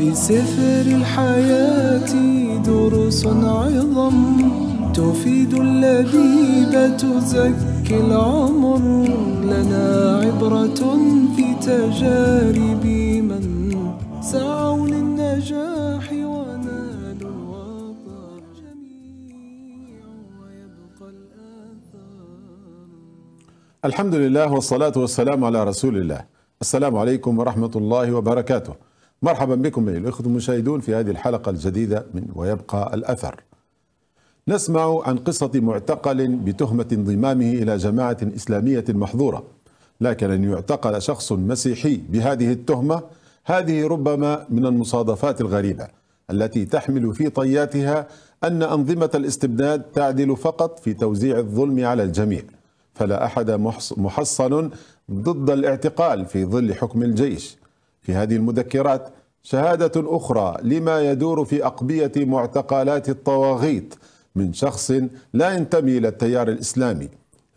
بسفر الحياة دروس عظم تفيد اللبيب تزكي العمر لنا عبرة في تجارب من سعوا للنجاح ونالوا الوطن جميع ويبقى الآثار الحمد لله والصلاة والسلام على رسول الله السلام عليكم ورحمة الله وبركاته مرحبا بكم أيها الأخوة المشاهدون في هذه الحلقة الجديدة من ويبقى الأثر نسمع عن قصة معتقل بتهمة انضمامه إلى جماعة إسلامية محظورة لكن أن يعتقل شخص مسيحي بهذه التهمة هذه ربما من المصادفات الغريبة التي تحمل في طياتها أن أنظمة الاستبداد تعدل فقط في توزيع الظلم على الجميع فلا أحد محصن ضد الاعتقال في ظل حكم الجيش في هذه المذكرات شهادة أخرى لما يدور في أقبية معتقلات الطواغيت من شخص لا ينتمي إلى التيار الإسلامي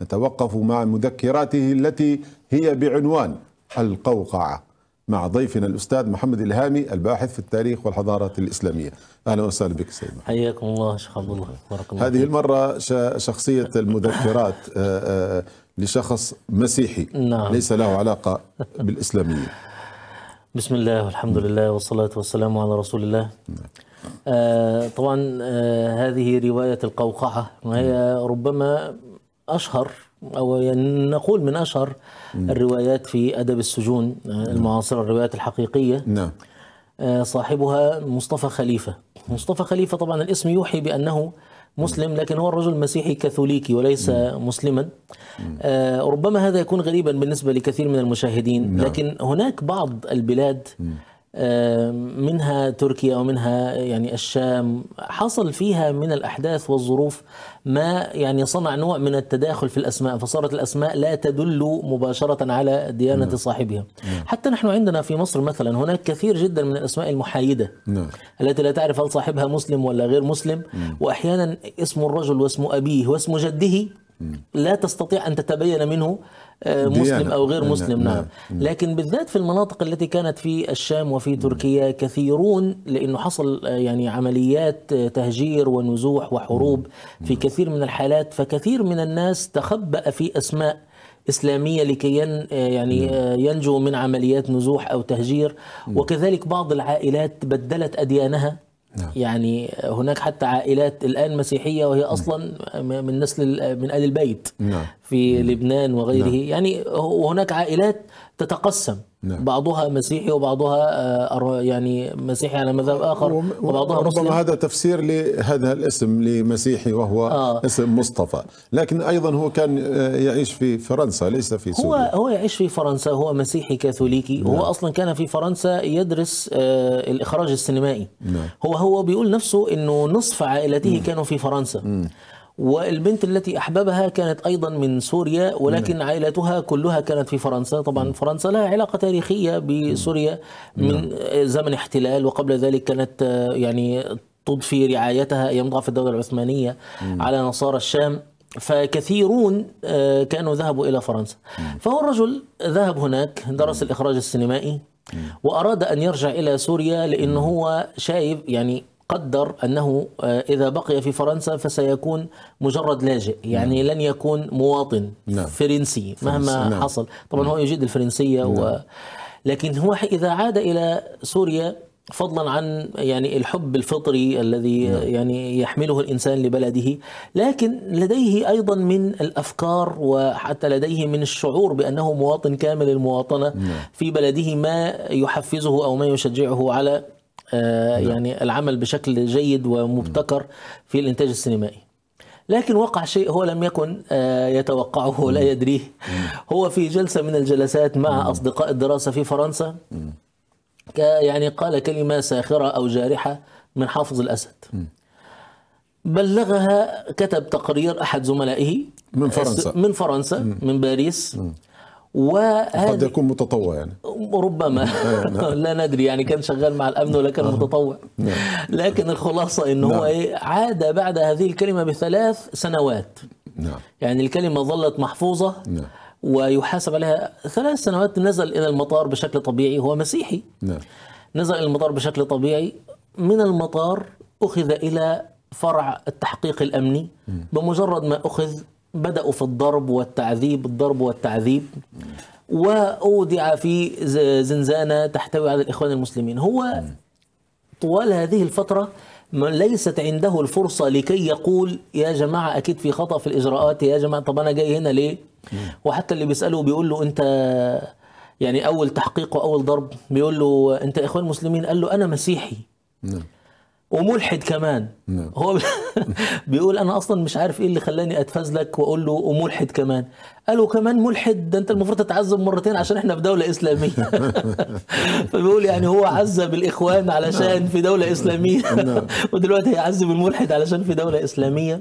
نتوقف مع مذكراته التي هي بعنوان القوقعة مع ضيفنا الأستاذ محمد الهامي الباحث في التاريخ والحضارات الإسلامية أهلا وسهلا بك سيد محمد حياكم الله شيخ عبد الله بارك الله هذه المرة شخصية المذكرات آه، آه، لشخص مسيحي نعم. ليس له علاقة بالإسلامية بسم الله والحمد لله والصلاة والسلام على رسول الله آه طبعا آه هذه رواية القوقعة وهي ربما أشهر أو يعني نقول من أشهر الروايات في أدب السجون المعاصرة الروايات الحقيقية نعم صاحبها مصطفى خليفة مصطفى خليفة طبعا الاسم يوحي بأنه مسلم لكن هو الرجل مسيحي كاثوليكي وليس مسلما آه، ربما هذا يكون غريبا بالنسبة لكثير من المشاهدين نعم. لكن هناك بعض البلاد منها تركيا ومنها يعني الشام حصل فيها من الاحداث والظروف ما يعني صنع نوع من التداخل في الاسماء فصارت الاسماء لا تدل مباشره على ديانه نعم. صاحبها نعم. حتى نحن عندنا في مصر مثلا هناك كثير جدا من الاسماء المحايده نعم. التي لا تعرف هل صاحبها مسلم ولا غير مسلم واحيانا اسم الرجل واسم ابيه واسم جده لا تستطيع ان تتبين منه آه، مسلم أو غير نعم، مسلم نعم،, نعم. نعم لكن بالذات في المناطق التي كانت في الشام وفي تركيا كثيرون لأنه حصل آه، يعني عمليات آه، تهجير ونزوح وحروب في كثير من الحالات فكثير من الناس تخبأ في أسماء اسلاميه لكي ين يعني ينجو من عمليات نزوح او تهجير وكذلك بعض العائلات بدلت اديانها نعم. يعني هناك حتى عائلات الآن مسيحية وهي نعم. أصلا من نسل من آل البيت نعم. في نعم. لبنان وغيره نعم. يعني وهناك عائلات تتقسم نعم. بعضها مسيحي وبعضها آه، يعني مسيحي على مذهب اخر وبعضها مسلم ربما هذا تفسير لهذا الاسم لمسيحي وهو آه. اسم مصطفى لكن ايضا هو كان آه، يعيش في فرنسا ليس في سوريا هو هو يعيش في فرنسا هو مسيحي كاثوليكي نعم. هو اصلا كان في فرنسا يدرس آه، الاخراج السينمائي نعم. هو هو بيقول نفسه انه نصف عائلته نعم. كانوا في فرنسا نعم. والبنت التي أحببها كانت أيضا من سوريا ولكن مم. نعم. عائلتها كلها كانت في فرنسا طبعا مم. نعم. فرنسا لها علاقة تاريخية بسوريا نعم. من زمن احتلال وقبل ذلك كانت يعني تضفي رعايتها أيام ضعف الدولة العثمانية مم. على نصارى الشام فكثيرون آه، كانوا ذهبوا إلى فرنسا فهو الرجل ذهب هناك درس الإخراج السينمائي وأراد أن يرجع إلى سوريا لأنه هو شايف يعني قدر أنه آه، إذا بقي في فرنسا فسيكون مجرد لاجئ يعني نعم. لن يكون مواطن نعم. فرنسي مهما نعم. حصل طبعا نعم. هو يجيد الفرنسية نعم. و... لكن هو إذا عاد إلى سوريا فضلا عن يعني الحب الفطري الذي نعم. يعني يحمله الانسان لبلده لكن لديه ايضا من الافكار وحتى لديه من الشعور بانه مواطن كامل المواطنه نعم. في بلده ما يحفزه او ما يشجعه على آه، نعم. يعني العمل بشكل جيد ومبتكر في الانتاج السينمائي لكن وقع شيء هو لم يكن آه، يتوقعه ولا نعم. يدريه نعم. هو في جلسة من الجلسات مع أصدقاء الدراسة في فرنسا يعني قال كلمة ساخرة أو جارحة من حافظ الأسد بلغها كتب تقرير أحد زملائه من آه، فرنسا من فرنسا من باريس وهذا قد يكون متطوع يعني ربما إيه، نعم. لا ندري يعني كان شغال مع الامن ولا كان متطوع نعم. لكن الخلاصه ان هو نعم. ايه عاد بعد هذه الكلمه بثلاث سنوات يعني الكلمه ظلت محفوظه ويحاسب عليها ثلاث سنوات نزل الى المطار بشكل طبيعي هو مسيحي نزل الى المطار بشكل طبيعي من المطار اخذ الى فرع التحقيق الامني بمجرد ما اخذ بدأوا في الضرب والتعذيب الضرب والتعذيب وأودع في زنزانة تحتوي على الإخوان المسلمين هو طوال هذه الفترة ليست عنده الفرصة لكي يقول يا جماعة أكيد في خطأ في الإجراءات يا جماعة طب أنا جاي هنا ليه وحتى اللي بيسأله بيقول له أنت يعني أول تحقيق وأول ضرب بيقول له أنت إخوان مسلمين قال له أنا مسيحي نعم وملحد كمان نعم. هو بيقول انا اصلا مش عارف ايه اللي خلاني اتفزلك واقول له وملحد كمان قالوا كمان ملحد ده انت المفروض تتعذب مرتين عشان احنا في دوله اسلاميه فبيقول يعني هو عذب الاخوان علشان نعم. في دوله اسلاميه نعم. ودلوقتي هيعذب الملحد علشان في دوله اسلاميه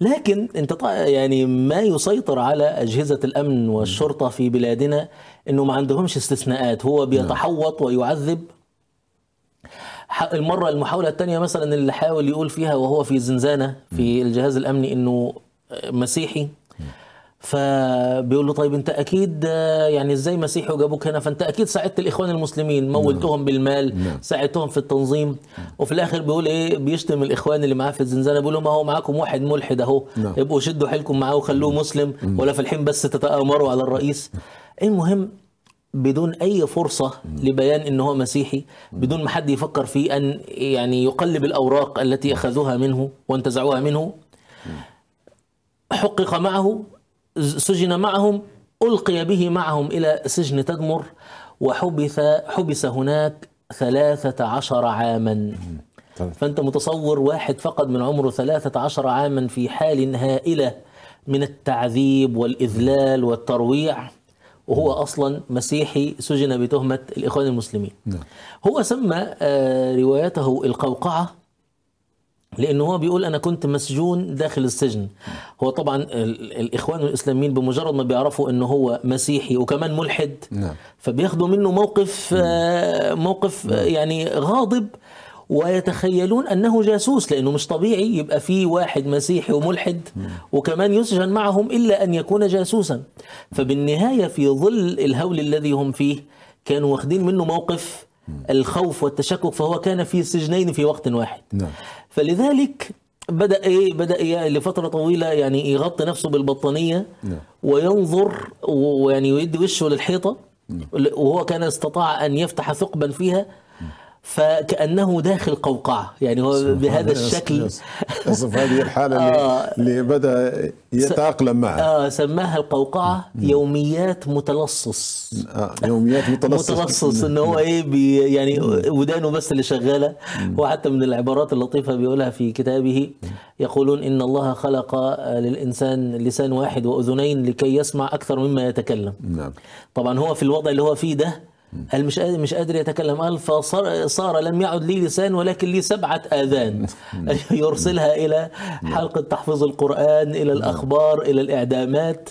لكن انت يعني ما يسيطر على اجهزه الامن والشرطه في بلادنا انه ما عندهمش استثناءات هو نعم. بيتحوط ويعذب المره المحاوله الثانيه مثلا اللي حاول يقول فيها وهو في زنزانه في الجهاز الامني انه آه، مسيحي فبيقول له طيب انت اكيد آه، يعني ازاي مسيحي وجابوك هنا فانت اكيد ساعدت الاخوان المسلمين مولتهم نعم. بالمال نعم. ساعدتهم في التنظيم وفي الاخر بيقول ايه بيشتم الاخوان اللي معاه في الزنزانه بيقول لهم اهو معاكم واحد ملحد اهو نعم. ابقوا شدوا حيلكم معاه وخلوه مسلم ولا في الحين بس تتامروا على الرئيس المهم بدون اي فرصه لبيان ان هو مسيحي بدون ما حد يفكر في ان يعني يقلب الاوراق التي اخذوها منه وانتزعوها منه حقق معه سجن معهم القي به معهم الى سجن تدمر وحبس حبس هناك ثلاثة عشر عاما طيب. فأنت متصور واحد فقد من عمره ثلاثة عشر عاما في حال هائلة من التعذيب والإذلال والترويع وهو أصلا مسيحي سجن بتهمة الإخوان المسلمين نعم. هو سمى آه، روايته القوقعة لأنه هو بيقول أنا كنت مسجون داخل السجن هو طبعا الإخوان الإسلاميين بمجرد ما بيعرفوا أنه هو مسيحي وكمان ملحد نعم. فبياخدوا منه موقف آه، موقف آه، يعني غاضب ويتخيلون انه جاسوس لانه مش طبيعي يبقى في واحد مسيحي وملحد وكمان يسجن معهم الا ان يكون جاسوسا فبالنهايه في ظل الهول الذي هم فيه كانوا واخدين منه موقف الخوف والتشكك فهو كان في سجنين في وقت واحد نعم. فلذلك بدا ايه بدا إيه لفتره طويله يعني يغطي نفسه بالبطانيه نعم. وينظر ويعني ويدي وشه للحيطه نعم. وهو كان استطاع ان يفتح ثقبا فيها فكانه داخل قوقعه يعني هو بهذا الشكل اصف هذه الحاله آه اللي بدا يتاقلم معها اه سماها القوقعه يوميات متلصص آه يوميات متلصص متلصص ان هو ايه بي يعني ودانه بس اللي شغاله وحتى من العبارات اللطيفه بيقولها في كتابه يقولون ان الله خلق آه، للانسان لسان واحد واذنين لكي يسمع اكثر مما يتكلم نعم طبعا هو في الوضع اللي هو فيه ده قال مش قادر مش قادر يتكلم قال فصار صار لم يعد لي لسان ولكن لي سبعه اذان يرسلها الى حلقه تحفيظ القران الى نعم. الاخبار الى الاعدامات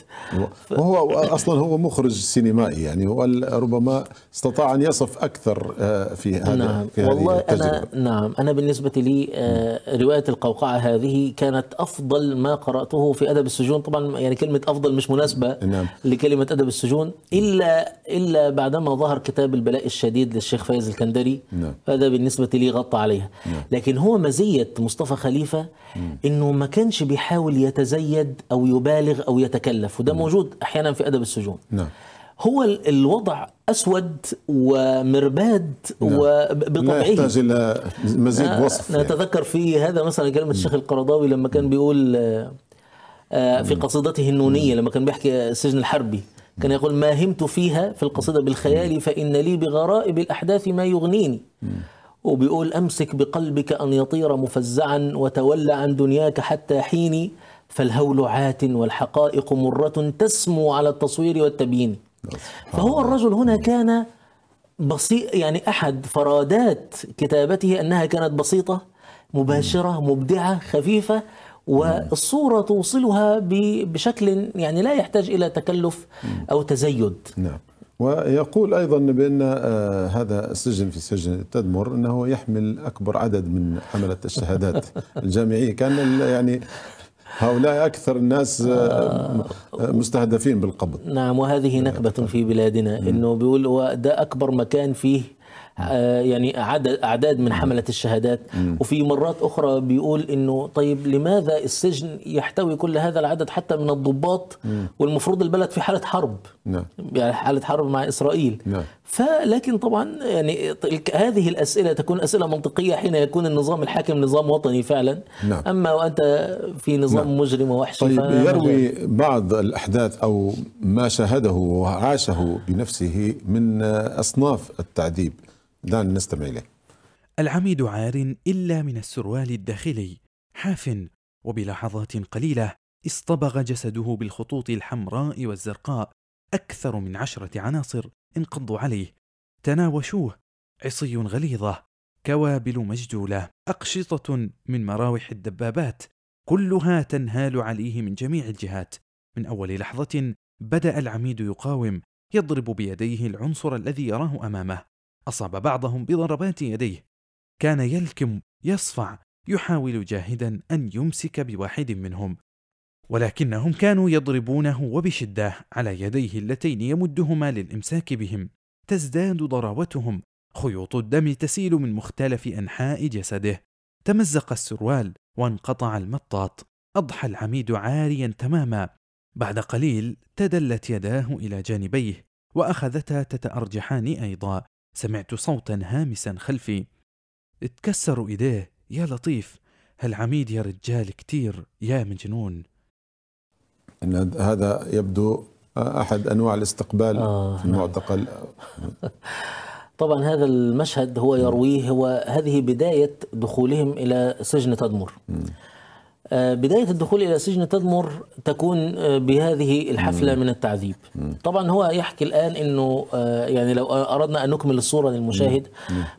وهو اصلا هو مخرج سينمائي يعني هو ربما استطاع ان يصف اكثر آه، في هذا نعم في والله انا نعم انا بالنسبه لي آه، روايه القوقعه هذه كانت افضل ما قراته في ادب السجون طبعا يعني كلمه افضل مش مناسبه نعم. لكلمه ادب السجون الا الا بعدما ظهر كتاب البلاء الشديد للشيخ فايز الكندري نعم. هذا بالنسبة لي غطى عليها نعم. لكن هو مزية مصطفى خليفة نعم. أنه ما كانش بيحاول يتزيد أو يبالغ أو يتكلف وده نعم. موجود أحيانا في أدب السجون نعم. هو الوضع اسود ومرباد نعم. وبطبيعته لا يحتاج الى مزيد آه، وصف يعني. نتذكر يعني. في هذا مثلا كلمه الشيخ القرضاوي لما كان بيقول آه، آه، في قصيدته النونيه لما كان بيحكي السجن الحربي كان يقول ما همت فيها في القصيدة بالخيال فإن لي بغرائب الأحداث ما يغنيني وبيقول أمسك بقلبك أن يطير مفزعا وتولى عن دنياك حتى حيني فالهول عات والحقائق مرة تسمو على التصوير والتبيين فهو الرجل هنا كان بسيط يعني أحد فرادات كتابته أنها كانت بسيطة مباشرة مبدعة خفيفة والصورة توصلها بشكل يعني لا يحتاج إلى تكلف أو تزيد نعم ويقول أيضا بأن آه، هذا السجن في سجن تدمر أنه يحمل أكبر عدد من حملة الشهادات الجامعية كان يعني هؤلاء أكثر الناس آه، آه، مستهدفين بالقبض نعم وهذه نعم. نكبة في بلادنا أنه بيقول ده أكبر مكان فيه آه، يعني عدد اعداد من حمله الشهادات وفي مرات اخرى بيقول انه طيب لماذا السجن يحتوي كل هذا العدد حتى من الضباط والمفروض البلد في حاله حرب نعم. يعني حاله حرب مع اسرائيل نعم. فلكن طبعا يعني هذه الاسئله تكون اسئله منطقيه حين يكون النظام الحاكم نظام وطني فعلا نعم. اما وانت في نظام نعم. مجرم ووحشي طيب يروي بعض الاحداث او ما شاهده وعاشه بنفسه من اصناف التعذيب دعنا نستمع إليه العميد عار إلا من السروال الداخلي حاف وبلحظات قليلة اصطبغ جسده بالخطوط الحمراء والزرقاء أكثر من عشرة عناصر انقضوا عليه تناوشوه عصي غليظة كوابل مجدولة أقشطة من مراوح الدبابات كلها تنهال عليه من جميع الجهات من أول لحظة بدأ العميد يقاوم يضرب بيديه العنصر الذي يراه أمامه أصاب بعضهم بضربات يديه كان يلكم يصفع يحاول جاهدا أن يمسك بواحد منهم ولكنهم كانوا يضربونه وبشدة على يديه اللتين يمدهما للإمساك بهم تزداد ضراوتهم خيوط الدم تسيل من مختلف أنحاء جسده تمزق السروال وانقطع المطاط أضحى العميد عاريا تماما بعد قليل تدلت يداه إلى جانبيه وأخذتا تتأرجحان أيضا سمعت صوتا هامسا خلفي اتكسروا ايديه يا لطيف هالعميد يا رجال كتير يا مجنون ان هذا يبدو احد انواع الاستقبال آه في المعتقل طبعا هذا المشهد هو يرويه هو هذه بدايه دخولهم الى سجن تدمر آه، بداية الدخول إلى سجن تدمر تكون آه، بهذه الحفلة من التعذيب طبعا هو يحكي الآن أنه آه، يعني لو أردنا أن نكمل الصورة للمشاهد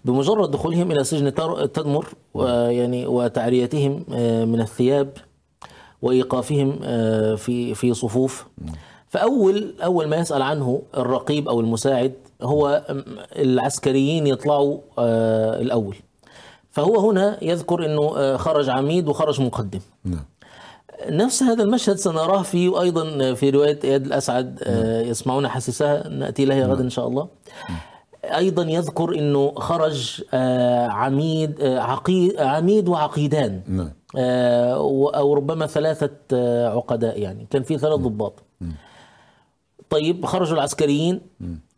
بمجرد دخولهم إلى سجن تدمر يعني وتعريتهم من الثياب وإيقافهم في في صفوف فأول أول ما يسأل عنه الرقيب أو المساعد هو العسكريين يطلعوا الأول فهو هنا يذكر أنه آه، خرج عميد وخرج مقدم نعم. نفس هذا المشهد سنراه في أيضا في رواية إياد الأسعد آه، نعم. يسمعون حسسها نأتي لها غدا إن شاء الله نعم. ايضا يذكر انه خرج آه، عميد عقيد عميد وعقيدان نعم. او ربما ثلاثه عقداء يعني كان في ثلاث نعم. ضباط نعم. طيب خرجوا العسكريين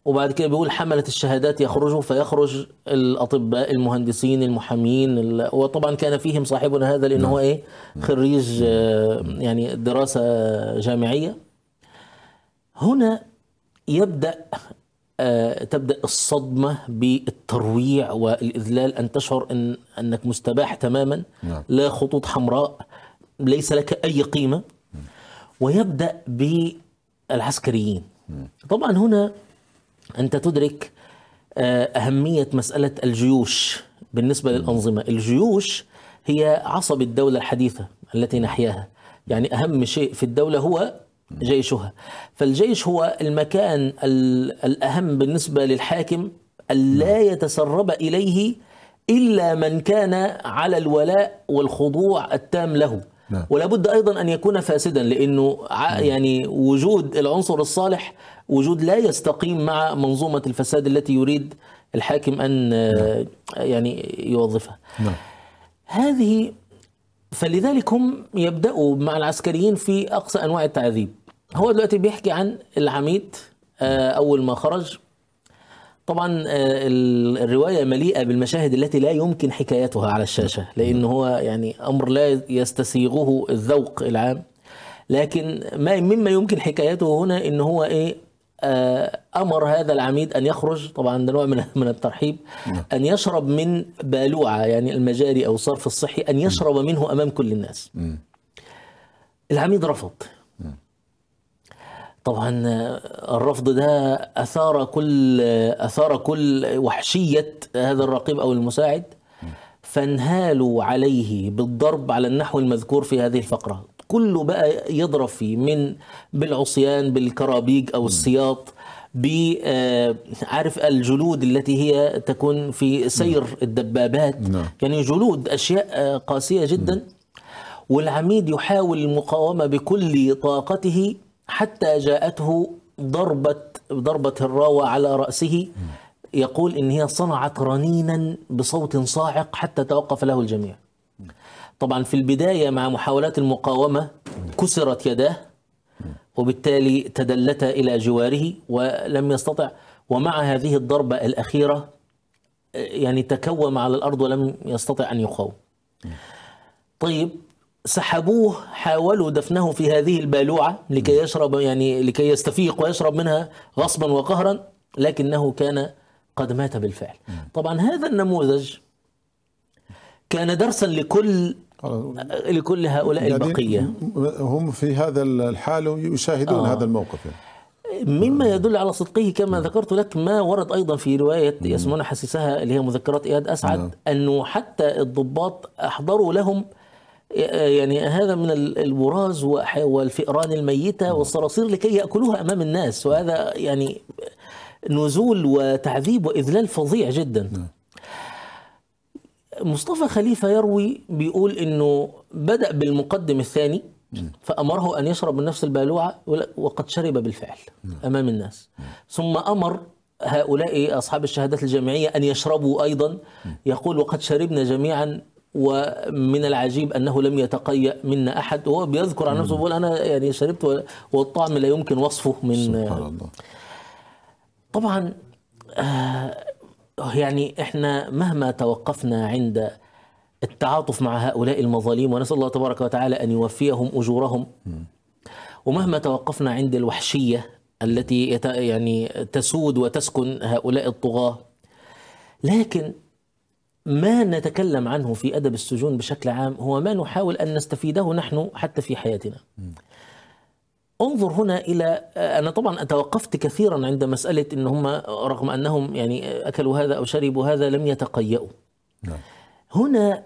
وبعد كده بيقول حملة الشهادات يخرجوا فيخرج الأطباء المهندسين المحامين وطبعا كان فيهم صاحبنا هذا لأنه هو نعم. إيه خريج آه، يعني دراسة جامعية هنا يبدأ آه، تبدأ الصدمة بالترويع والإذلال أن تشعر أن أنك مستباح تماما نعم. لا خطوط حمراء ليس لك أي قيمة نعم. ويبدأ بالعسكريين طبعا هنا انت تدرك آه، اهميه مساله الجيوش بالنسبه للانظمه، الجيوش هي عصب الدوله الحديثه التي نحياها، يعني اهم شيء في الدوله هو جيشها، فالجيش هو المكان الاهم بالنسبه للحاكم ألا يتسرب إليه إلا من كان على الولاء والخضوع التام له نعم. ولا بد أيضا أن يكون فاسدا لأنه يعني وجود العنصر الصالح وجود لا يستقيم مع منظومة الفساد التي يريد الحاكم أن آه، يعني يوظفها نعم. هذه فلذلك هم يبدأوا مع العسكريين في أقصى أنواع التعذيب هو دلوقتي بيحكي عن العميد آه، أول ما خرج طبعا آه، الرواية مليئة بالمشاهد التي لا يمكن حكايتها على الشاشة نعم. لأن هو يعني أمر لا يستسيغه الذوق العام لكن ما مما يمكن حكايته هنا ان هو ايه آه، امر هذا العميد ان يخرج طبعا ده نوع من من الترحيب نعم. ان يشرب من بالوعه يعني المجاري او الصرف الصحي ان يشرب منه امام كل الناس. العميد رفض. طبعا الرفض ده اثار كل اثار كل وحشيه هذا الرقيب او المساعد فانهالوا عليه بالضرب على النحو المذكور في هذه الفقره كله بقى يضرب فيه من بالعصيان بالكرابيج او السياط آه، عارف الجلود التي هي تكون في سير نعم. الدبابات نعم. يعني جلود اشياء آه، قاسيه جدا والعميد يحاول المقاومه بكل طاقته حتى جاءته ضربه ضربه الراوه على راسه يقول ان هي صنعت رنينا بصوت صاعق حتى توقف له الجميع طبعا في البداية مع محاولات المقاومة كسرت يداه وبالتالي تدلت إلى جواره ولم يستطع ومع هذه الضربة الأخيرة يعني تكوم على الأرض ولم يستطع أن يقاوم طيب سحبوه حاولوا دفنه في هذه البالوعة لكي يشرب يعني لكي يستفيق ويشرب منها غصبا وقهرا لكنه كان قد مات بالفعل طبعا هذا النموذج كان درسا لكل لكل هؤلاء يعني البقية هم في هذا الحال يشاهدون آه. هذا الموقف يعني. مما يدل على صدقه كما نعم. ذكرت لك ما ورد ايضا في روايه نعم. ياسمون حسيسها اللي هي مذكرات اياد اسعد نعم. انه حتى الضباط احضروا لهم يعني هذا من البراز والفئران الميته والصراصير لكي ياكلوها امام الناس وهذا يعني نزول وتعذيب واذلال فظيع جدا مصطفى خليفة يروي بيقول أنه بدأ بالمقدم الثاني فأمره أن يشرب من نفس البالوعة وقد شرب بالفعل أمام الناس ثم أمر هؤلاء أصحاب الشهادات الجامعية أن يشربوا أيضا يقول وقد شربنا جميعا ومن العجيب انه لم يتقيأ منا احد وهو بيذكر عن نفسه بيقول انا يعني شربت والطعم لا يمكن وصفه من سبحان الله طبعا آه، آه، يعني احنا مهما توقفنا عند التعاطف مع هؤلاء المظالم ونسال الله تبارك وتعالى ان يوفيهم اجورهم ومهما توقفنا عند الوحشيه التي يعني تسود وتسكن هؤلاء الطغاه لكن ما نتكلم عنه في ادب السجون بشكل عام هو ما نحاول ان نستفيده نحن حتى في حياتنا انظر هنا الى انا طبعا توقفت كثيرا عند مساله ان هم رغم انهم يعني اكلوا هذا او شربوا هذا لم يتقيأوا. نعم. هنا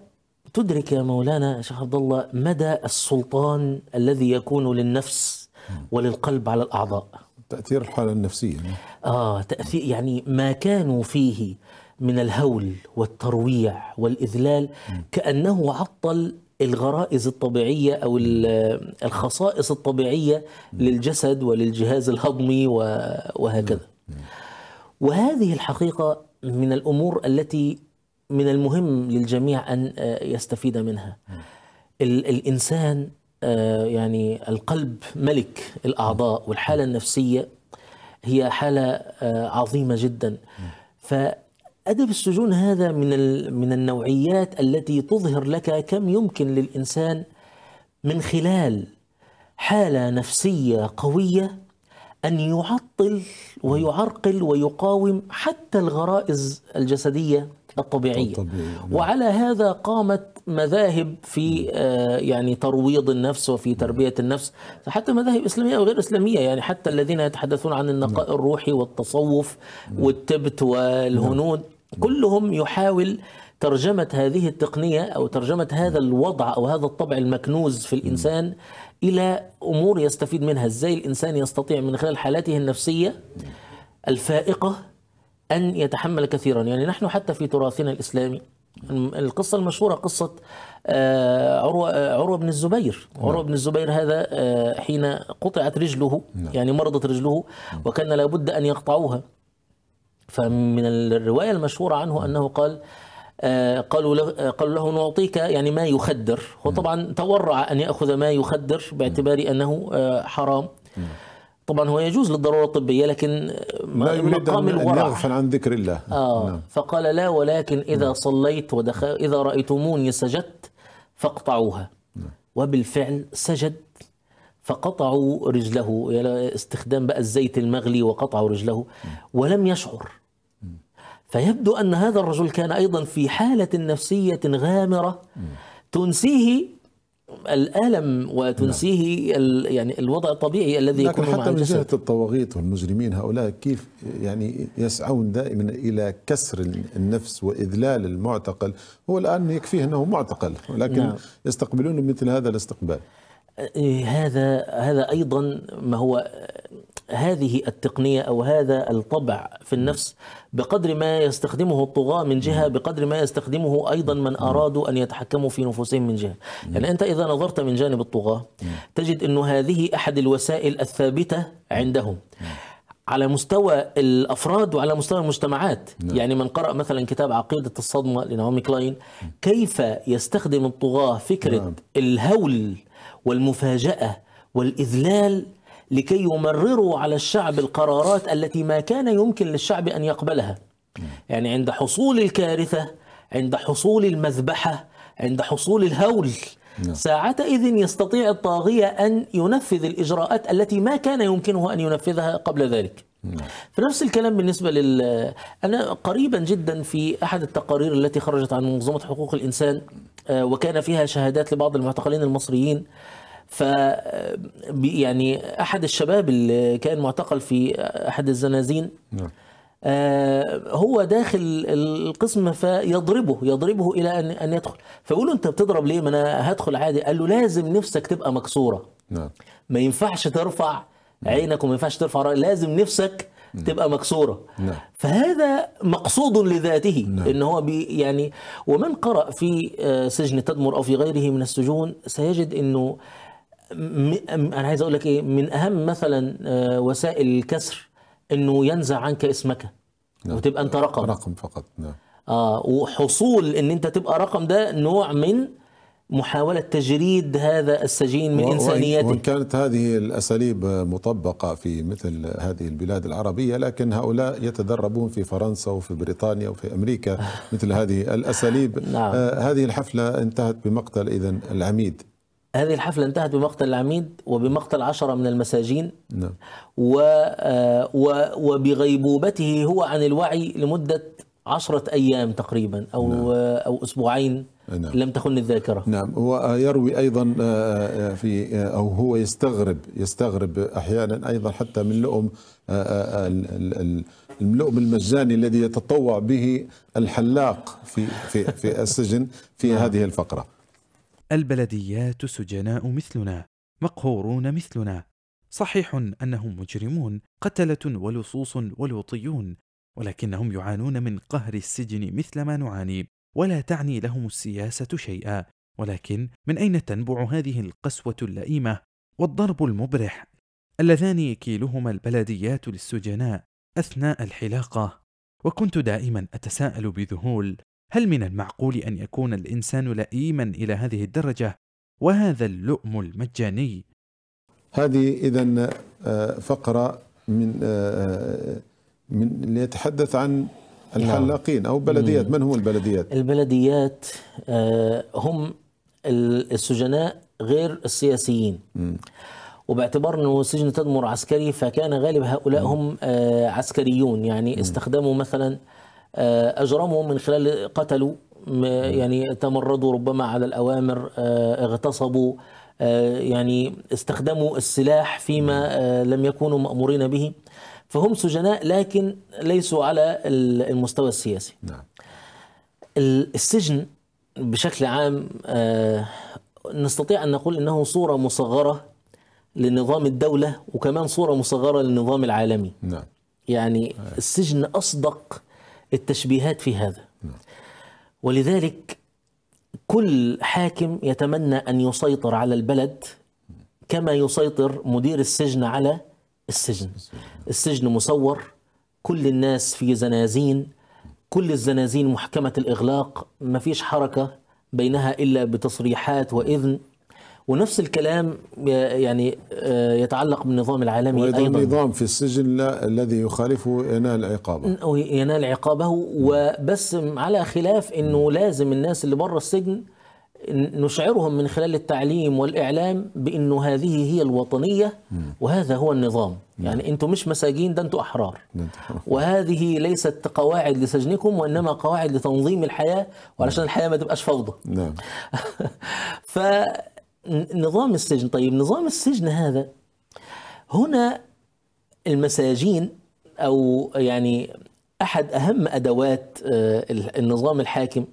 تدرك يا مولانا شيخ عبد الله مدى السلطان الذي يكون للنفس نعم. وللقلب على الاعضاء. تاثير الحاله النفسيه. اه تاثير يعني ما كانوا فيه من الهول والترويع والاذلال نعم. كانه عطل الغرائز الطبيعية أو الخصائص الطبيعية للجسد وللجهاز الهضمي وهكذا وهذه الحقيقة من الأمور التي من المهم للجميع أن آه، يستفيد منها الإنسان آه، يعني القلب ملك الأعضاء والحالة النفسية هي حالة آه، عظيمة جدا ف أدب السجون هذا من من النوعيات التي تظهر لك كم يمكن للإنسان من خلال حالة نفسية قوية أن يعطل ويعرقل ويقاوم حتى الغرائز الجسدية الطبيعية نعم. وعلى هذا قامت مذاهب في آه، يعني ترويض النفس وفي نعم. تربية النفس حتى مذاهب إسلامية أو غير إسلامية يعني حتى الذين يتحدثون عن النقاء نعم. الروحي والتصوف والتبت والهنود كلهم يحاول ترجمة هذه التقنية أو ترجمة هذا الوضع أو هذا الطبع المكنوز في الإنسان إلى أمور يستفيد منها إزاي الإنسان يستطيع من خلال حالاته النفسية الفائقة أن يتحمل كثيرا يعني نحن حتى في تراثنا الإسلامي القصة المشهورة قصة آه، عروة, آه، عروة بن الزبير نعم. عروة بن الزبير هذا آه، حين قطعت رجله نعم. يعني مرضت رجله نعم. وكان لابد أن يقطعوها فمن الرواية المشهورة عنه أنه قال آه، قالوا له آه، قالوا له نعطيك يعني ما يخدر هو طبعا تورع ان ياخذ ما يخدر باعتبار انه آه، حرام طبعا هو يجوز للضروره الطبيه لكن ما مقام الورع أن يغفل عن ذكر الله آه نعم. فقال لا ولكن اذا نعم. صليت ودخل اذا رايتموني سجدت فاقطعوها نعم. وبالفعل سجد فقطعوا رجله استخدام بقى الزيت المغلي وقطعوا رجله ولم يشعر فيبدو أن هذا الرجل كان أيضا في حالة نفسية غامرة تنسيه الالم وتنسيه نعم. يعني الوضع الطبيعي الذي يكون حتى مع من جهه الطواغيت والمجرمين هؤلاء كيف يعني يسعون دائما الى كسر النفس واذلال المعتقل هو الان يكفيه انه معتقل ولكن نعم. يستقبلون مثل هذا الاستقبال إيه، هذا هذا ايضا ما هو هذه التقنية أو هذا الطبع في النفس بقدر ما يستخدمه الطغاة من جهة بقدر ما يستخدمه أيضا من أرادوا أن يتحكموا في نفوسهم من جهة يعني أنت إذا نظرت من جانب الطغاة تجد أن هذه أحد الوسائل الثابتة عندهم على مستوى الافراد وعلى مستوى المجتمعات نعم. يعني من قرا مثلا كتاب عقيده الصدمه لنعومي كلاين كيف يستخدم الطغاه فكره نعم. الهول والمفاجاه والاذلال لكي يمرروا على الشعب القرارات التي ما كان يمكن للشعب ان يقبلها. يعني عند حصول الكارثه، عند حصول المذبحه، عند حصول الهول، نعم. ساعتئذ يستطيع الطاغيه ان ينفذ الاجراءات التي ما كان يمكنه ان ينفذها قبل ذلك. نعم. في نفس الكلام بالنسبه لل انا قريبا جدا في احد التقارير التي خرجت عن منظمه حقوق الانسان آه، وكان فيها شهادات لبعض المعتقلين المصريين ف آه، يعني احد الشباب اللي كان معتقل في احد الزنازين نعم. آه، هو داخل القسم فيضربه يضربه الى ان ان يدخل فيقول له انت بتضرب ليه ما انا هدخل عادي قال له لازم نفسك تبقى مكسوره نعم ما ينفعش ترفع نعم. عينك وما ينفعش ترفع رأيك لازم نفسك نعم. تبقى مكسوره نعم. فهذا مقصود لذاته نعم. ان هو بي يعني ومن قرأ في آه، سجن تدمر او في غيره من السجون سيجد انه انا عايز اقول لك ايه من اهم مثلا آه، وسائل الكسر انه ينزع عنك اسمك نعم. وتبقى انت رقم رقم فقط نعم اه وحصول ان انت تبقى رقم ده نوع من محاولة تجريد هذا السجين من إنسانيته وإن كانت هذه الأساليب مطبقة في مثل هذه البلاد العربية لكن هؤلاء يتدربون في فرنسا وفي بريطانيا وفي أمريكا مثل هذه الأساليب نعم. آه هذه الحفلة انتهت بمقتل إذا العميد هذه الحفلة انتهت بمقتل العميد وبمقتل عشرة من المساجين نعم. و آه، وبغيبوبته هو عن الوعي لمدة عشرة أيام تقريبا أو نعم. آه، أو أسبوعين نعم. لم تخن الذاكرة نعم ويروي آه، أيضا في أو هو يستغرب يستغرب أحيانا أيضا حتى من لؤم اللؤم المجاني الذي يتطوع به الحلاق في في في السجن في نعم. هذه الفقره البلديات سجناء مثلنا مقهورون مثلنا صحيح انهم مجرمون قتله ولصوص ولوطيون ولكنهم يعانون من قهر السجن مثل ما نعاني ولا تعني لهم السياسه شيئا ولكن من اين تنبع هذه القسوه اللئيمه والضرب المبرح اللذان يكيلهما البلديات للسجناء اثناء الحلاقه وكنت دائما اتساءل بذهول هل من المعقول ان يكون الانسان لئيما الى هذه الدرجه وهذا اللؤم المجاني هذه اذا آه، فقره من آه، آه، من ليتحدث عن نعم. الحلاقين او بلديات من هم البلديات البلديات هم السجناء غير السياسيين وباعتبار انه سجن تدمر عسكري فكان غالب هؤلاء هم عسكريون يعني استخدموا مثلا آه، أجرموا من خلال قتلوا يعني تمردوا ربما على الأوامر آه، اغتصبوا آه، يعني استخدموا السلاح فيما لم يكونوا مأمورين به فهم سجناء لكن ليسوا على المستوى السياسي نعم. السجن بشكل عام نستطيع أن نقول أنه صورة مصغرة لنظام الدولة وكمان صورة مصغرة للنظام العالمي نعم. يعني السجن أصدق التشبيهات في هذا ولذلك كل حاكم يتمنى أن يسيطر على البلد كما يسيطر مدير السجن على السجن السجن مصور كل الناس في زنازين كل الزنازين محكمة الإغلاق ما فيش حركة بينها إلا بتصريحات وإذن ونفس الكلام يعني آه، يتعلق بالنظام العالمي وإذا أيضا نظام في السجن لا الذي يخالفه ينال عقابه ينال عقابه وبس على خلاف أنه لازم الناس اللي بره السجن نشعرهم من خلال التعليم والإعلام بأنه هذه هي الوطنية وهذا هو النظام يعني أنتم مش مساجين ده أنتم أحرار وهذه ليست قواعد لسجنكم وإنما قواعد لتنظيم الحياة وعلشان الحياة ما تبقاش فوضى نعم نظام السجن طيب نظام السجن هذا هنا المساجين او يعني احد اهم ادوات آه، النظام الحاكم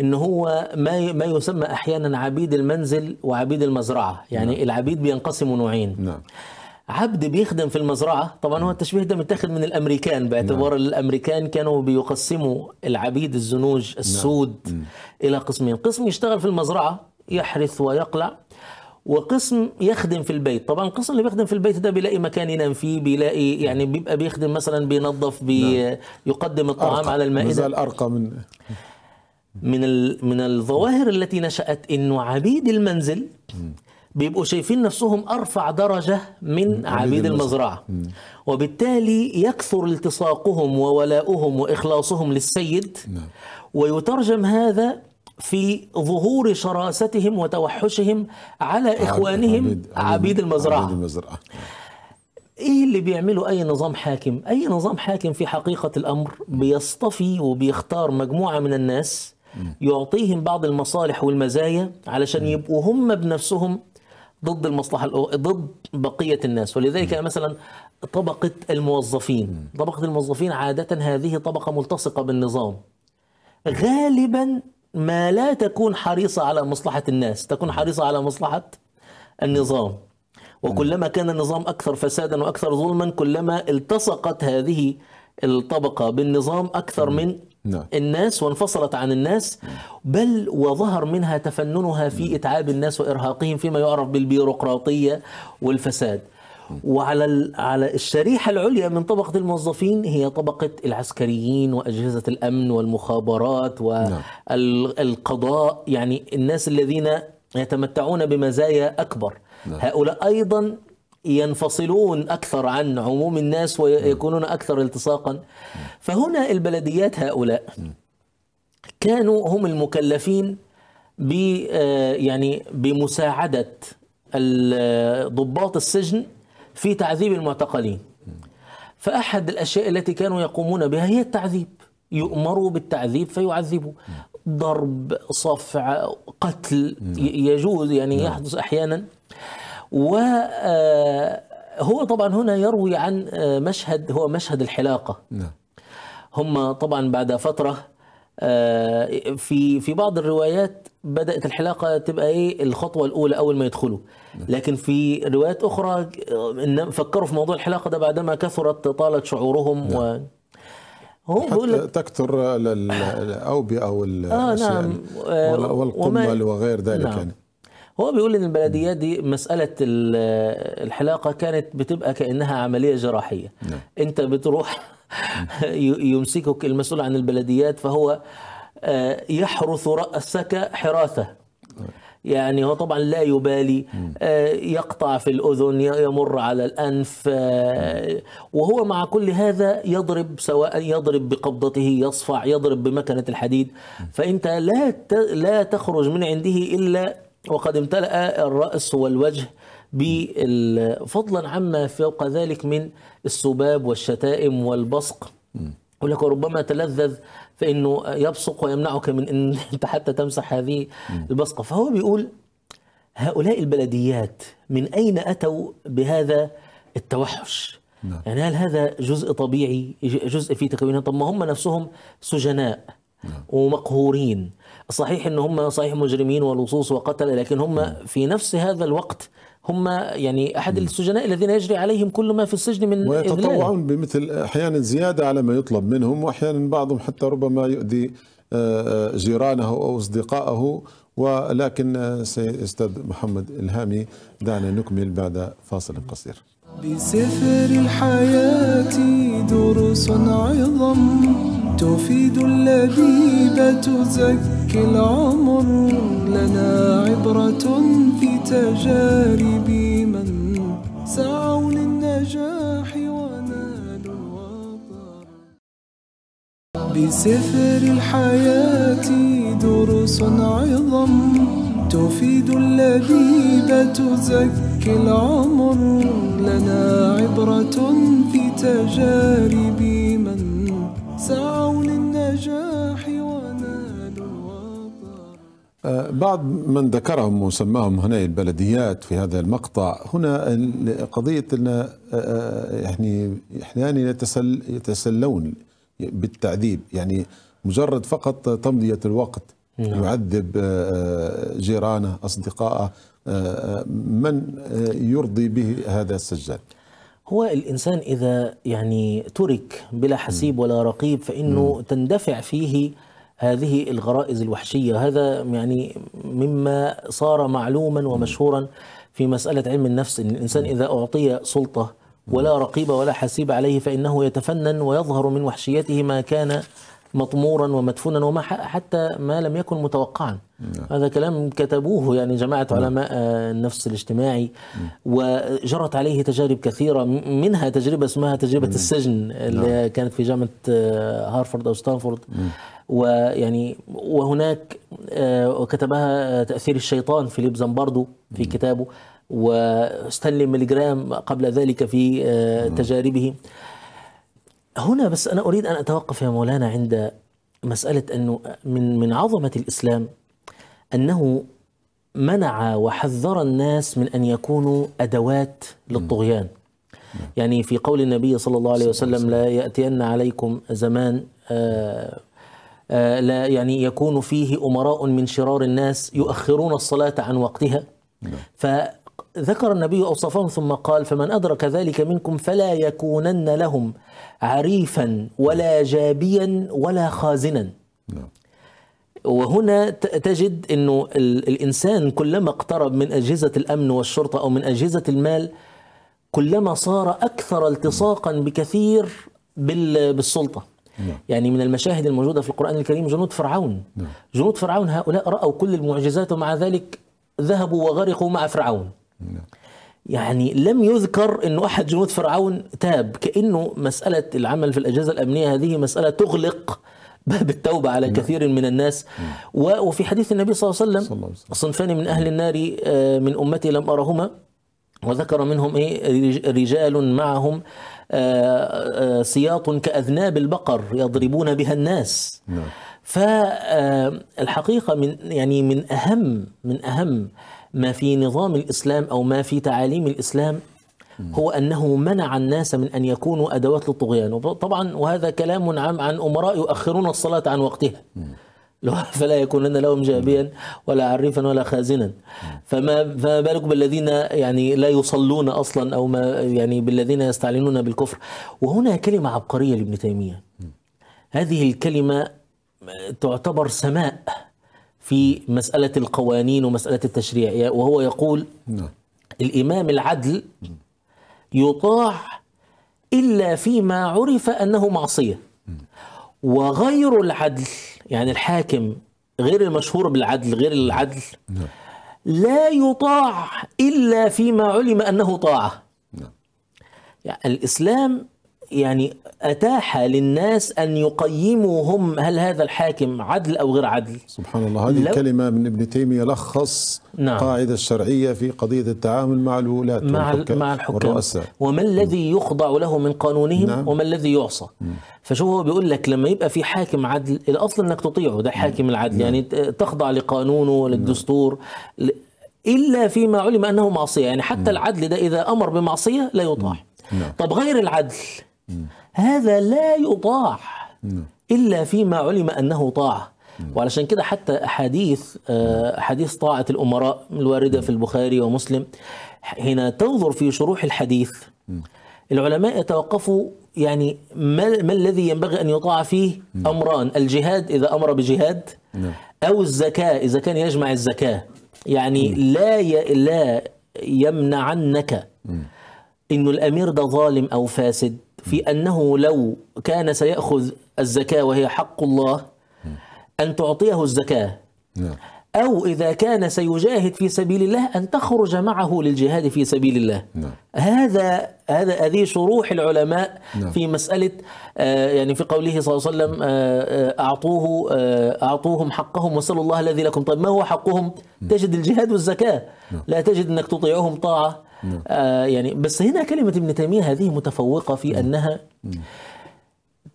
ان هو ما ما يسمى احيانا عبيد المنزل وعبيد المزرعه يعني نعم. العبيد بينقسموا نوعين نعم. عبد بيخدم في المزرعه طبعا هو التشبيه ده متاخد من الامريكان باعتبار نعم. الامريكان كانوا بيقسموا العبيد الزنوج نعم. السود نعم. الى قسمين قسم يشتغل في المزرعه يحرث ويقلع وقسم يخدم في البيت طبعا القسم اللي بيخدم في البيت ده بيلاقي مكان ينام فيه بيلاقي يعني بيبقى بيخدم مثلا بينظف بيقدم بي نعم. الطعام أرقى. على المائده مازال ارقى من من من الظواهر التي نشات انه عبيد المنزل بيبقوا شايفين نفسهم ارفع درجه من عبيد المزرعه وبالتالي يكثر التصاقهم وولاؤهم واخلاصهم للسيد نعم. ويترجم هذا في ظهور شراستهم وتوحشهم على إخوانهم عبيد, المزرعة, عبيد المزرعة. ايه اللي بيعمله اي نظام حاكم اي نظام حاكم في حقيقه الامر بيصطفي وبيختار مجموعه من الناس يعطيهم بعض المصالح والمزايا علشان يبقوا هم بنفسهم ضد المصلحه ضد بقيه الناس ولذلك مثلا طبقه الموظفين طبقه الموظفين عاده هذه طبقه ملتصقه بالنظام غالبا ما لا تكون حريصة على مصلحة الناس تكون حريصة على مصلحة النظام وكلما كان النظام أكثر فسادا وأكثر ظلما كلما التصقت هذه الطبقة بالنظام أكثر من نعم. نعم. الناس وانفصلت عن الناس بل وظهر منها تفننها في إتعاب الناس وإرهاقهم فيما يعرف بالبيروقراطية والفساد وعلى على الشريحة العليا من طبقة الموظفين هي طبقة العسكريين وأجهزة الأمن والمخابرات والقضاء نعم. يعني الناس الذين يتمتعون بمزايا أكبر نعم. هؤلاء أيضا ينفصلون أكثر عن عموم الناس ويكونون نعم. أكثر التصاقا فهنا البلديات هؤلاء كانوا هم المكلفين ب آه، يعني بمساعدة ضباط السجن في تعذيب المعتقلين فأحد الأشياء التي كانوا يقومون بها هي التعذيب يؤمروا بالتعذيب فيعذبوا ضرب صفع قتل يجوز يعني نعم. يحدث أحيانا وهو آه، طبعا هنا يروي عن آه، مشهد هو مشهد الحلاقة نعم. هم طبعا بعد فترة آه، في في بعض الروايات بدات الحلاقه تبقى ايه الخطوه الاولى اول ما يدخلوا نعم. لكن في روايات اخرى فكروا في موضوع الحلاقه ده بعدما كثرت طالت شعورهم نعم. و هو بيقول تكثر الاوبئه او آه، الاشياء نعم. آه نعم والقمل وغير ذلك نعم يعني هو بيقول ان البلديات دي مساله الحلاقه كانت بتبقى كانها عمليه جراحيه نعم. انت بتروح يمسكك المسؤول عن البلديات فهو آه، يحرث رأسك حراثة يعني هو طبعا لا يبالي آه، يقطع في الأذن يمر على الأنف آه، وهو مع كل هذا يضرب سواء يضرب بقبضته يصفع يضرب بمكنة الحديد فأنت لا لا تخرج من عنده إلا وقد امتلأ الرأس والوجه فضلا عما فوق ذلك من السباب والشتائم والبصق يقول لك وربما تلذذ فانه يبصق ويمنعك من ان انت حتى تمسح هذه البصقه فهو بيقول هؤلاء البلديات من اين اتوا بهذا التوحش؟ لا. نعم. يعني هل هذا جزء طبيعي جزء في تكوينهم طب ما هم نفسهم سجناء لا. نعم. ومقهورين صحيح ان هم صحيح مجرمين ولصوص وقتل لكن هم لا. في نفس هذا الوقت هم يعني أحد السجناء الذين يجري عليهم كل ما في السجن من ويتطوعون بمثل أحيانا زيادة على ما يطلب منهم وأحيانا بعضهم حتى ربما يؤذي آه، آه، جيرانه أو أصدقائه ولكن آه، سيد أستاذ محمد الهامي دعنا نكمل بعد فاصل قصير بسفر الحياة دروس عظم تفيد اللبيب تزكي العمر لنا عبرة في تجارب من سعوا للنجاح ونالوا الوطر بسفر الحياة دروس عظم تفيد اللبيب تزكي ذاك العمر لنا عبرة في تجارب من سعوا للنجاح ونالوا آه، بعض من ذكرهم وسماهم هنا البلديات في هذا المقطع هنا قضية أن آه، آه، يعني أحيانا يتسل يتسلون بالتعذيب يعني مجرد فقط تمضية الوقت نعم. يعذب جيرانه أصدقائه آه، آه، من آه، يرضي به هذا السجاد هو الإنسان إذا يعني ترك بلا حسيب ولا رقيب فإنه م. تندفع فيه هذه الغرائز الوحشية هذا يعني مما صار معلوما ومشهورا في مسألة علم النفس إن الإنسان إذا أعطي سلطة ولا رقيب ولا حسيب عليه فإنه يتفنن ويظهر من وحشيته ما كان مطمورا ومدفونا وما حتى ما لم يكن متوقعا لا. نعم. هذا كلام كتبوه يعني جماعة لا. نعم. علماء آه، النفس الاجتماعي وجرت عليه تجارب كثيرة منها تجربة اسمها تجربة لا. نعم. السجن اللي كانت في جامعة آه، هارفارد أو ستانفورد ويعني وهناك آه، كتبها تأثير الشيطان فيليب زمباردو في كتابه وستانلي ميلجرام قبل ذلك في تجاربه هنا بس أنا أريد أن أتوقف يا مولانا عند مسألة أنه من من عظمة الإسلام أنه منع وحذر الناس من أن يكونوا أدوات للطغيان يعني في قول النبي صلى الله عليه وسلم لا يأتين عليكم زمان آه، آه، لا يعني يكون فيه أمراء من شرار الناس يؤخرون الصلاة عن وقتها نعم. ف ذكر النبي أوصافهم ثم قال فمن أدرك ذلك منكم فلا يكونن لهم عريفا ولا جابيا ولا خازنا نعم. وهنا تجد أنه الإنسان كلما اقترب من أجهزة الأمن والشرطة أو من أجهزة المال كلما صار أكثر التصاقا بكثير بالسلطة نعم. يعني من المشاهد الموجودة في القرآن الكريم جنود فرعون نعم. جنود فرعون هؤلاء رأوا كل المعجزات ومع ذلك ذهبوا وغرقوا مع فرعون يعني لم يذكر انه احد جنود فرعون تاب كانه مساله العمل في الاجهزه الامنيه هذه مساله تغلق باب التوبة على نعم. كثير من الناس نعم. وفي حديث النبي صلى الله عليه وسلم صنفان من أهل النار آه، من أمتي لم أرهما وذكر منهم إيه رجال معهم آه، آه، سياط كأذناب البقر يضربون بها الناس نعم. فالحقيقة من يعني من أهم من أهم ما في نظام الإسلام أو ما في تعاليم الإسلام هو أنه منع الناس من أن يكونوا أدوات للطغيان طبعا وهذا كلام عام عن أمراء يؤخرون الصلاة عن وقتها فلا يكونن لهم جابيا ولا عريفا ولا خازنا فما فما بالك بالذين يعني لا يصلون اصلا او ما يعني بالذين يستعلنون بالكفر وهنا كلمه عبقريه لابن تيميه هذه الكلمه تعتبر سماء في مسألة القوانين ومسألة التشريع وهو يقول نعم. الإمام العدل يطاع إلا فيما عرف أنه معصية وغير العدل يعني الحاكم غير المشهور بالعدل غير العدل نعم. لا يطاع إلا فيما علم أنه طاعة نعم. يعني الإسلام يعني أتاح للناس أن يقيموا هم هل هذا الحاكم عدل أو غير عدل سبحان الله هذه الكلمة من ابن تيمية لخص نعم. قاعدة الشرعية في قضية التعامل مع الولاة مع والحكام, مع الحكام والرؤساء وما الذي يخضع له من قانونهم نعم. وما الذي يعصى فشوف هو بيقول لك لما يبقى في حاكم عدل الأصل أنك تطيعه ده حاكم العدل نعم. يعني تخضع لقانونه للدستور نعم. إلا فيما علم أنه معصية يعني حتى نعم. العدل ده إذا أمر بمعصية لا يطاع نعم. طب غير العدل هذا لا يطاع إلا فيما علم أنه طاعة وعلشان كده حتى أحاديث آه، أحاديث طاعة الأمراء الواردة في البخاري ومسلم هنا تنظر في شروح الحديث العلماء يتوقفوا يعني ما, ما الذي ينبغي أن يطاع فيه أمران الجهاد إذا أمر بجهاد نعم. أو الزكاة إذا كان يجمع الزكاة يعني لا لا يمنعنك إنه الأمير ده ظالم أو فاسد في أنه لو كان سيأخذ الزكاة وهي حق الله أن تعطيه الزكاة نعم. أو إذا كان سيجاهد في سبيل الله أن تخرج معه للجهاد في سبيل الله نعم. هذا هذا هذه شروح العلماء نعم. في مسألة آه يعني في قوله صلى الله عليه وسلم آه, آه، أعطوه آه أعطوهم حقهم وسلوا الله الذي لكم طيب ما هو حقهم نعم. تجد الجهاد والزكاة نعم. لا تجد أنك تطيعهم طاعة نعم. آه يعني بس هنا كلمة ابن تيمية هذه متفوقة في مم. نعم. أنها مم. نعم.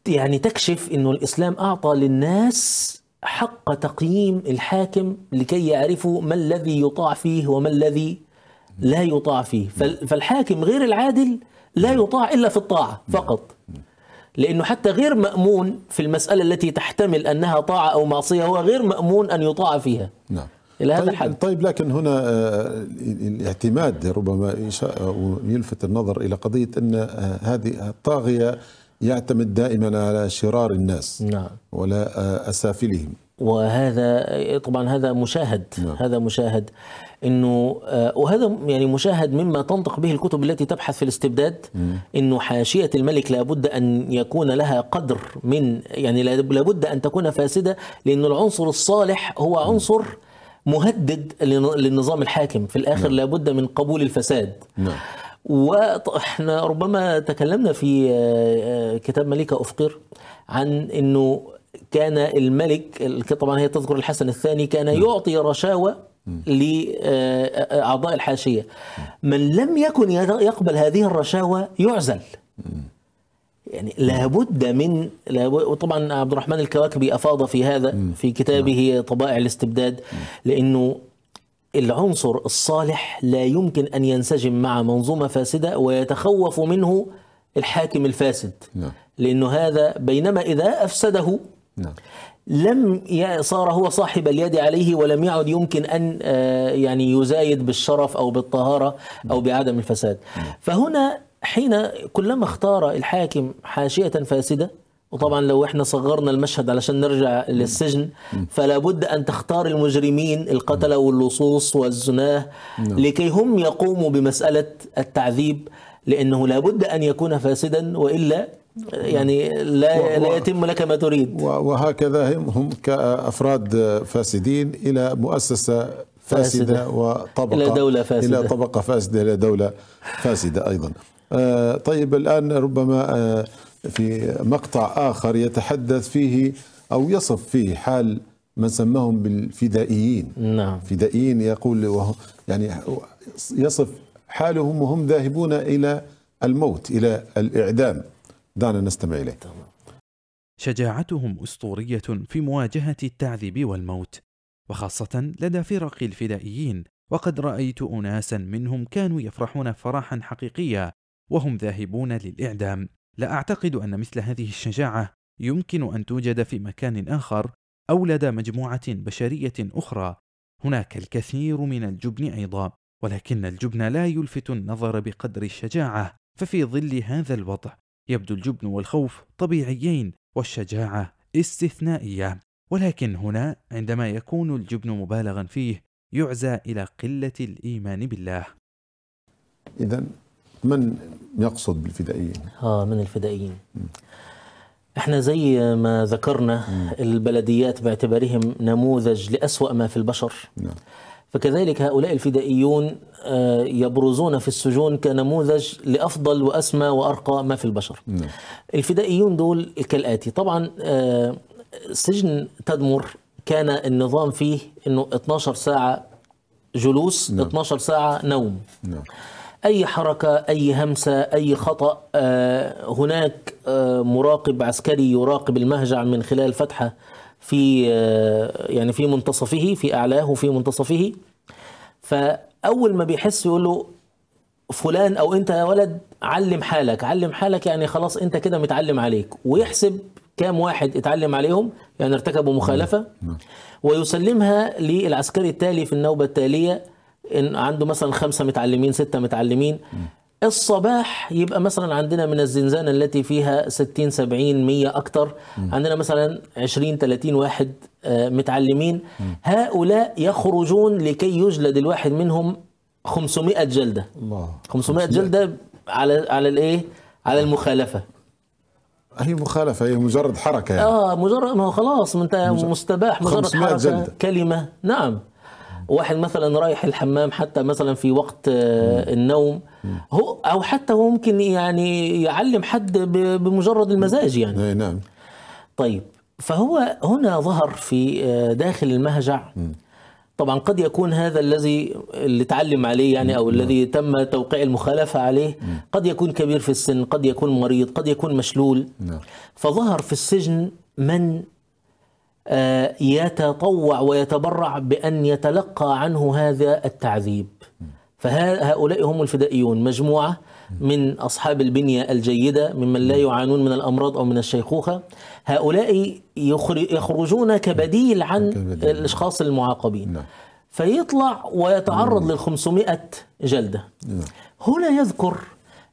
يعني تكشف أنه الإسلام أعطى للناس حق تقييم الحاكم لكي يعرفوا ما الذي يطاع فيه وما الذي لا يطاع فيه فالحاكم غير العادل لا يطاع إلا في الطاعة فقط لأنه حتى غير مأمون في المسألة التي تحتمل أنها طاعة أو معصية هو غير مأمون أن يطاع فيها نعم الى هذا طيب، الحد طيب لكن هنا آه، الاعتماد ربما يلفت النظر الى قضيه ان آه، هذه الطاغيه يعتمد دائما على شرار الناس نعم. ولا آه، اسافلهم وهذا طبعا هذا مشاهد نعم. هذا مشاهد انه وهذا يعني مشاهد مما تنطق به الكتب التي تبحث في الاستبداد انه حاشيه الملك لابد ان يكون لها قدر من يعني لابد ان تكون فاسده لانه العنصر الصالح هو عنصر مم. مهدد للنظام الحاكم في الاخر نعم. لابد من قبول الفساد نعم. واحنا ربما تكلمنا في آه، كتاب ملكه افقر عن انه كان الملك طبعا هي تذكر الحسن الثاني كان نعم. يعطي رشاوى لأعضاء آه، الحاشية من لم يكن يقبل هذه الرشاوى يعزل يعني لابد من لابد وطبعا عبد الرحمن الكواكبي افاض في هذا في كتابه نعم. طبائع الاستبداد لانه العنصر الصالح لا يمكن ان ينسجم مع منظومه فاسده ويتخوف منه الحاكم الفاسد نعم. لانه هذا بينما اذا افسده نعم. لم صار هو صاحب اليد عليه ولم يعد يمكن ان آه، يعني يزايد بالشرف او بالطهاره او بعدم الفساد فهنا حين كلما اختار الحاكم حاشية فاسدة وطبعا لو احنا صغرنا المشهد علشان نرجع للسجن فلا بد ان تختار المجرمين القتله واللصوص والزناه نعم. لكي هم يقوموا بمساله التعذيب لانه لا بد ان يكون فاسدا والا يعني لا لا يتم لك ما تريد وهكذا هم كافراد فاسدين الى مؤسسه فاسدة, فاسدة وطبقة إلى دولة فاسدة إلى طبقة فاسدة إلى دولة فاسدة أيضا آه، طيب الآن ربما آه، في مقطع آخر يتحدث فيه أو يصف فيه حال من سماهم بالفدائيين نعم فدائيين يقول يعني يصف حالهم وهم ذاهبون إلى الموت إلى الإعدام دعنا نستمع إليه شجاعتهم أسطورية في مواجهة التعذيب والموت وخاصة لدى فرق الفدائيين وقد رأيت أناسا منهم كانوا يفرحون فرحا حقيقيا وهم ذاهبون للإعدام لا أعتقد أن مثل هذه الشجاعة يمكن أن توجد في مكان آخر أو لدى مجموعة بشرية أخرى هناك الكثير من الجبن أيضا ولكن الجبن لا يلفت النظر بقدر الشجاعة ففي ظل هذا الوضع يبدو الجبن والخوف طبيعيين والشجاعة استثنائية ولكن هنا عندما يكون الجبن مبالغا فيه يعزى إلى قلة الإيمان بالله إذا من يقصد بالفدائيين؟ اه من الفدائيين. م. احنا زي ما ذكرنا م. البلديات باعتبارهم نموذج لأسوأ ما في البشر. نعم. فكذلك هؤلاء الفدائيون آه، يبرزون في السجون كنموذج لأفضل وأسمى وأرقى ما في البشر نعم. الفدائيون دول كالآتي طبعا آه، سجن تدمر كان النظام فيه أنه 12 ساعة جلوس نعم. 12 ساعة نوم نعم. أي حركة أي همسة أي خطأ آه، هناك آه، مراقب عسكري يراقب المهجع من خلال فتحة في آه، يعني في منتصفه في أعلاه في منتصفه فأول ما بيحس يقول له فلان أو أنت يا ولد علم حالك علم حالك يعني خلاص أنت كده متعلم عليك ويحسب كام واحد اتعلم عليهم يعني ارتكبوا مخالفة ويسلمها للعسكري التالي في النوبة التالية ان عنده مثلا خمسه متعلمين سته متعلمين الصباح يبقى مثلا عندنا من الزنزانة التي فيها 60 70 100 اكثر عندنا مثلا 20 30 واحد آه، متعلمين م. هؤلاء يخرجون لكي يجلد الواحد منهم 500 جلدة الله. 500 جلدة على على الايه على المخالفة هي مخالفة هي مجرد حركة يعني. اه مجرد ما هو خلاص ما انت مستباح مجرد حركة جلدة. كلمة نعم واحد مثلا رايح الحمام حتى مثلا في وقت آه، النوم هو او حتى هو ممكن يعني يعلم حد بمجرد المزاج يعني إيه، نعم طيب فهو هنا ظهر في آه، داخل المهجع طبعا قد يكون هذا الذي اللي تعلم عليه يعني او نعم. الذي تم توقيع المخالفه عليه قد يكون كبير في السن قد يكون مريض قد يكون مشلول نعم. فظهر في السجن من آه، يتطوع ويتبرع بأن يتلقى عنه هذا التعذيب فهؤلاء هم الفدائيون مجموعة من أصحاب البنية الجيدة ممن لا يعانون من الأمراض أو من الشيخوخة هؤلاء يخرجون كبديل عن الأشخاص المعاقبين نعم. فيطلع ويتعرض لل 500 جلدة نعم. هنا يذكر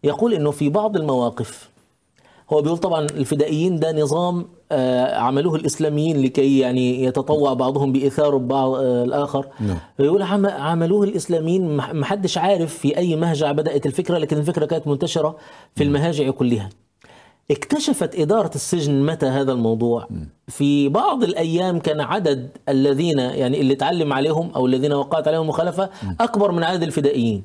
يقول أنه في بعض المواقف هو بيقول طبعا الفدائيين ده نظام آه، عملوه الاسلاميين لكي يعني يتطوع بعضهم باثار بعض آه، الاخر نعم. بيقول عملوه الاسلاميين ما حدش عارف في اي مهجع بدات الفكره لكن الفكره كانت منتشره في نعم. المهاجع كلها اكتشفت إدارة السجن متى هذا الموضوع نعم. في بعض الأيام كان عدد الذين يعني اللي اتعلم عليهم أو الذين وقعت عليهم مخالفة أكبر من عدد الفدائيين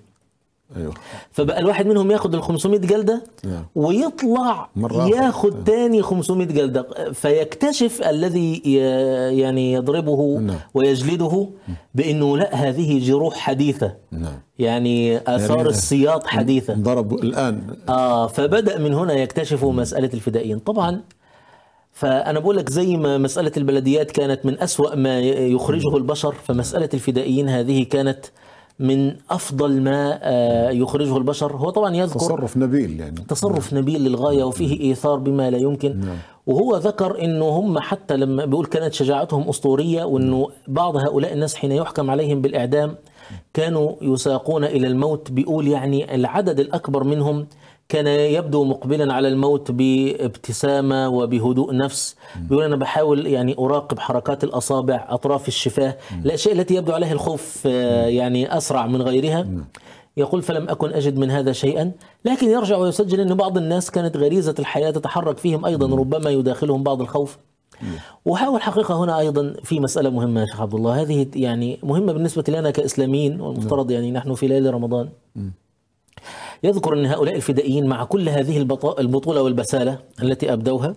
ايوه فبقى الواحد منهم ياخد ال 500 جلده نعم. ويطلع ياخد أيوه. تاني 500 جلده فيكتشف الذي يعني يضربه نعم. ويجلده بانه لا هذه جروح حديثه نعم. يعني اثار يعني السياط حديثه ضرب الان اه فبدا من هنا يكتشف مساله الفدائيين طبعا فأنا بقول لك زي ما مسألة البلديات كانت من أسوأ ما يخرجه البشر فمسألة الفدائيين هذه كانت من افضل ما آه، يخرجه البشر هو طبعا يذكر تصرف نبيل يعني تصرف نعم. نبيل للغايه وفيه نعم. ايثار بما لا يمكن نعم. وهو ذكر انه هم حتى لما بيقول كانت شجاعتهم اسطوريه وانه نعم. بعض هؤلاء الناس حين يحكم عليهم بالاعدام كانوا يساقون الى الموت بيقول يعني العدد الاكبر منهم كان يبدو مقبلا على الموت بابتسامه وبهدوء نفس بيقول انا بحاول يعني اراقب حركات الاصابع اطراف الشفاه الاشياء التي يبدو عليها الخوف آه، يعني اسرع من غيرها يقول فلم أكن أجد من هذا شيئا لكن يرجع ويسجل أن بعض الناس كانت غريزة الحياة تتحرك فيهم أيضا ربما يداخلهم بعض الخوف وحاول حقيقة هنا أيضا في مسألة مهمة يا شيخ عبد الله هذه يعني مهمة بالنسبة لنا كإسلاميين والمفترض يعني نحن في ليلة رمضان يذكر أن هؤلاء الفدائيين مع كل هذه البطولة والبسالة التي أبدوها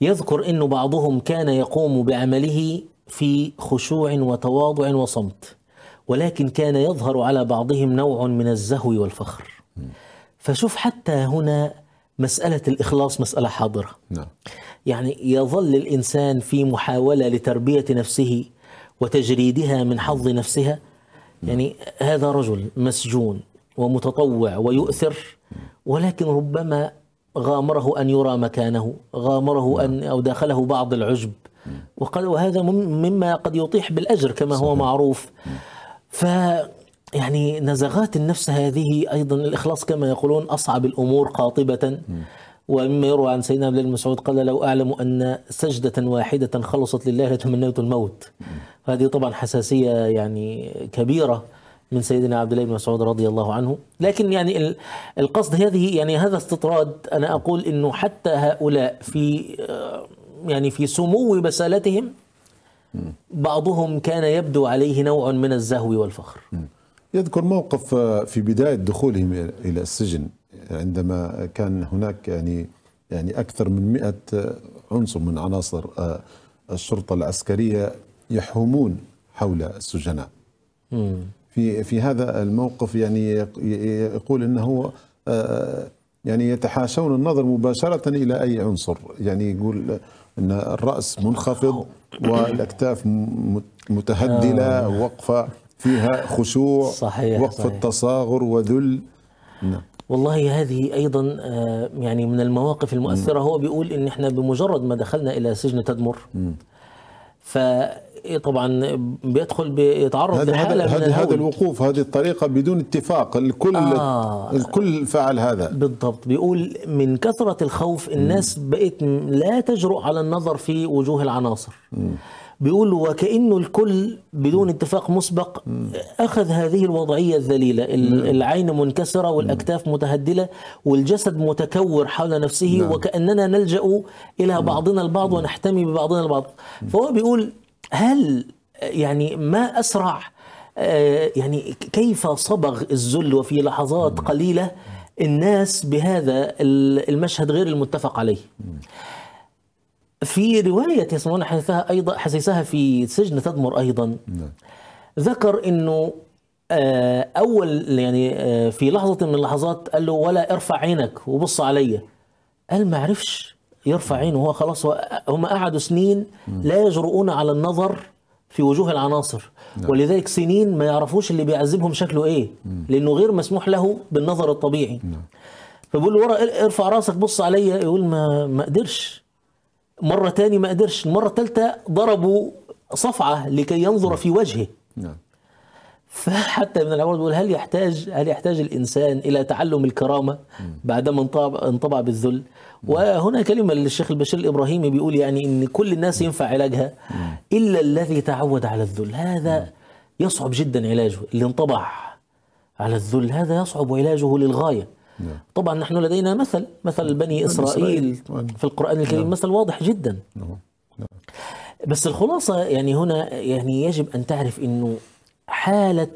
يذكر أن بعضهم كان يقوم بعمله في خشوع وتواضع وصمت ولكن كان يظهر على بعضهم نوع من الزهو والفخر فشوف حتى هنا مسألة الإخلاص مسألة حاضرة نعم. يعني يظل الإنسان في محاولة لتربية نفسه وتجريدها من حظ نفسها يعني هذا رجل مسجون ومتطوع ويؤثر ولكن ربما غامره أن يرى مكانه غامره أن نعم. أو داخله بعض العجب وقد وهذا مما قد يطيح بالأجر كما هو معروف نعم. ف يعني نزغات النفس هذه أيضا الإخلاص كما يقولون أصعب الأمور قاطبة نعم. ومما يروى عن سيدنا ابن مسعود قال لو أعلم أن سجدة واحدة خلصت لله لتمنيت الموت هذه طبعا حساسية يعني كبيرة من سيدنا عبد الله بن مسعود رضي الله عنه لكن يعني القصد هذه يعني هذا استطراد أنا أقول أنه حتى هؤلاء في آه، يعني في سمو بسالتهم بعضهم كان يبدو عليه نوع من الزهو والفخر يذكر موقف آه، في بداية دخولهم إلى السجن عندما كان هناك يعني يعني أكثر من مئة عنصر من عناصر آه، الشرطة العسكرية يحومون حول السجناء في في هذا الموقف يعني يقول انه آه، آه، يعني يتحاشون النظر مباشره الى اي عنصر يعني يقول ان الراس منخفض والاكتاف متهدله آه. وقفه فيها خشوع صحيح وقفه صحيح. تصاغر وذل نعم والله هذه ايضا يعني من المواقف المؤثره هو بيقول ان احنا بمجرد ما دخلنا الى سجن تدمر ف إيه، طبعا بيدخل بيتعرض لحاله من هذا, هذا الوقوف هذه الطريقه بدون اتفاق الكل آه الكل فعل هذا بالضبط بيقول من كثره الخوف الناس م. بقت لا تجرؤ على النظر في وجوه العناصر م. بيقول وكأنه الكل بدون اتفاق مسبق أخذ هذه الوضعية الذليلة نعم. العين منكسرة والأكتاف متهدلة والجسد متكور حول نفسه نعم. وكأننا نلجأ إلى نعم. بعضنا البعض ونحتمي ببعضنا البعض فهو بيقول هل يعني ما أسرع آه، يعني كيف صبغ الذل وفي لحظات قليلة الناس بهذا المشهد غير المتفق عليه في رواية يسمون حسيسها أيضا حسيسها في سجن تدمر أيضا نعم. ذكر أنه آه، أول يعني آه، في لحظة من اللحظات قال له ولا ارفع عينك وبص عليا قال ما عرفش يرفع عينه هو خلاص هم قعدوا سنين لا يجرؤون على النظر في وجوه العناصر نعم. ولذلك سنين ما يعرفوش اللي بيعذبهم شكله ايه لانه غير مسموح له بالنظر الطبيعي نعم. فبيقول فبقول له ورا ارفع راسك بص عليا يقول ما ما قدرش مره تاني ما قدرش المره الثالثه ضربوا صفعه لكي ينظر في وجهه نعم. فحتى ابن العوض بيقول هل يحتاج هل يحتاج الانسان الى تعلم الكرامه بعدما انطبع بالذل وهنا كلمة للشيخ البشير الإبراهيمي بيقول يعني إن كل الناس ينفع علاجها إلا الذي تعود على الذل هذا يصعب جدا علاجه اللي انطبع على الذل هذا يصعب علاجه للغاية نعم. طبعا نحن لدينا مثل مثل بني إسرائيل في القرآن الكريم نعم. مثل واضح جدا نعم. بس الخلاصة يعني هنا يعني يجب أن تعرف أنه حالة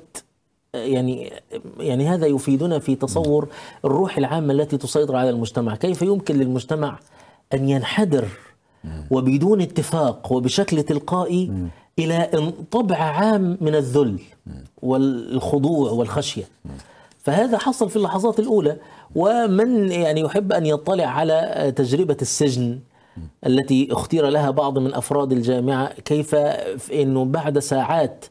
يعني يعني هذا يفيدنا في تصور الروح العامه التي تسيطر على المجتمع، كيف يمكن للمجتمع ان ينحدر وبدون اتفاق وبشكل تلقائي الى طبع عام من الذل والخضوع والخشيه. فهذا حصل في اللحظات الاولى ومن يعني يحب ان يطلع على تجربه السجن التي اختير لها بعض من افراد الجامعه كيف انه بعد ساعات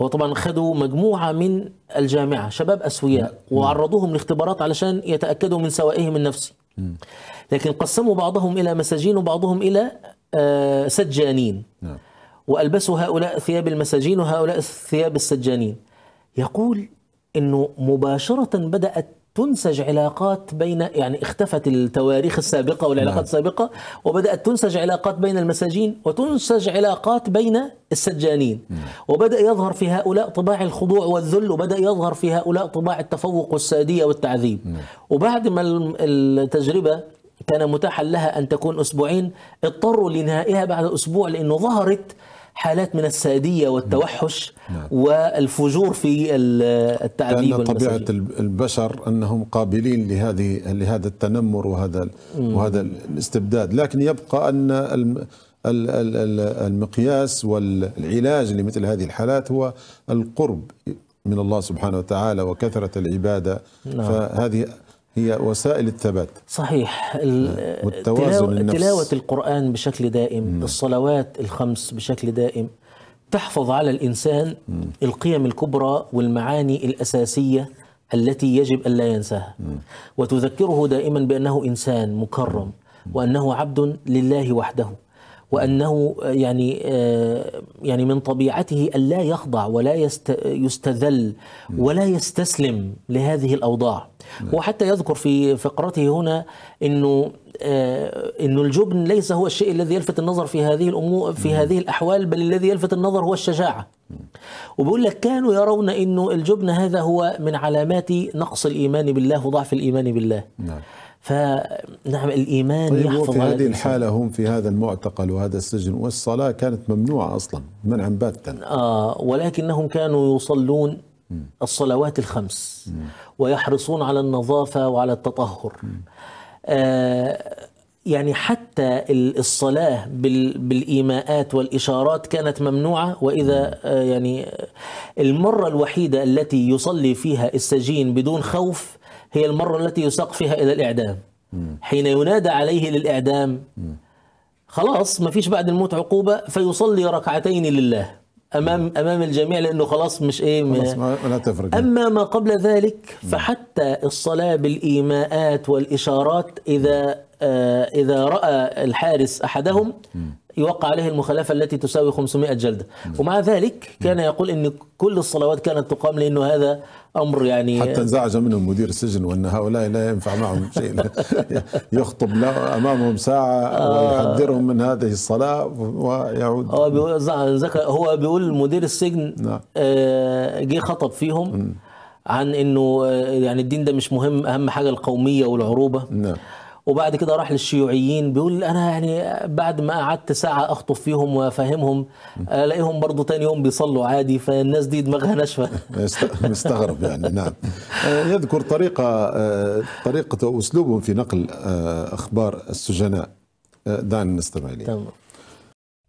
هو طبعا خدوا مجموعه من الجامعه شباب اسوياء نعم. وعرضوهم لاختبارات علشان يتاكدوا من سوائهم النفسي لكن قسموا بعضهم الى مساجين وبعضهم الى آه، سجانين نعم. والبسوا هؤلاء ثياب المساجين وهؤلاء ثياب السجانين يقول انه مباشره بدات تنسج علاقات بين يعني اختفت التواريخ السابقه والعلاقات نعم. السابقه وبدات تنسج علاقات بين المساجين وتنسج علاقات بين السجانين وبدا يظهر في هؤلاء طباع الخضوع والذل وبدا يظهر في هؤلاء طباع التفوق والساديه والتعذيب وبعد ما التجربه كان متاحا لها ان تكون اسبوعين اضطروا لنهائها بعد اسبوع لانه ظهرت حالات من السادية والتوحش نعم. نعم. والفجور في التعذيب لأن طبيعة البشر أنهم قابلين لهذه لهذا التنمر وهذا وهذا الاستبداد لكن يبقى أن المقياس والعلاج لمثل هذه الحالات هو القرب من الله سبحانه وتعالى وكثرة العبادة نعم. فهذه هي وسائل الثبات صحيح نعم. والتوازن النفس تلاوة القرآن بشكل دائم مم. الصلوات الخمس بشكل دائم تحفظ على الإنسان مم. القيم الكبرى والمعاني الأساسية التي يجب أن لا ينساها مم. وتذكره دائما بأنه إنسان مكرم مم. وأنه عبد لله وحده وانه آه، يعني آه، يعني من طبيعته الا يخضع ولا يستذل ولا يستسلم لهذه الاوضاع نعم. وحتى يذكر في فقرته هنا انه آه، انه الجبن ليس هو الشيء الذي يلفت النظر في هذه الامور في هذه الاحوال بل الذي يلفت النظر هو الشجاعه وبيقول لك كانوا يرون انه الجبن هذا هو من علامات نقص الايمان بالله وضعف الايمان بالله نعم. فنعم الإيمان طيب يحفظ في هذه الحالة هم في هذا المعتقل وهذا السجن والصلاة كانت ممنوعة أصلا منعا باتا آه ولكنهم كانوا يصلون الصلوات الخمس ويحرصون على النظافة وعلى التطهر آه يعني حتى الصلاة بالإيماءات والإشارات كانت ممنوعة وإذا آه، يعني المرة الوحيدة التي يصلي فيها السجين بدون خوف هي المرة التي يساق فيها إلى الإعدام حين ينادى عليه للإعدام خلاص ما فيش بعد الموت عقوبة فيصلي ركعتين لله أمام أمام الجميع لأنه خلاص مش إيه خلاص ما لا تفرق أما ما قبل ذلك فحتى الصلاة بالإيماءات والإشارات إذا آه، إذا رأى الحارس أحدهم يوقع عليه المخالفة التي تساوي 500 جلدة ومع ذلك كان يقول أن كل الصلوات كانت تقام لأنه هذا أمر يعني حتى انزعج منهم مدير السجن وأن هؤلاء لا ينفع معهم شيء يخطب له أمامهم ساعة ويحذرهم من هذه الصلاة ويعود هو بيقول, هو بيقول مدير السجن نعم. آه، جه خطب فيهم عن أنه آه، يعني الدين ده مش مهم أهم حاجة القومية والعروبة نعم وبعد كده راح للشيوعيين بيقول انا يعني بعد ما قعدت ساعه اخطف فيهم وافهمهم الاقيهم برضه تاني يوم بيصلوا عادي فالناس دي دماغها ناشفه مستغرب يعني نعم آه، يذكر طريقه آه، طريقته واسلوبهم في نقل آه، اخبار السجناء دعنا نستمع اليه تمام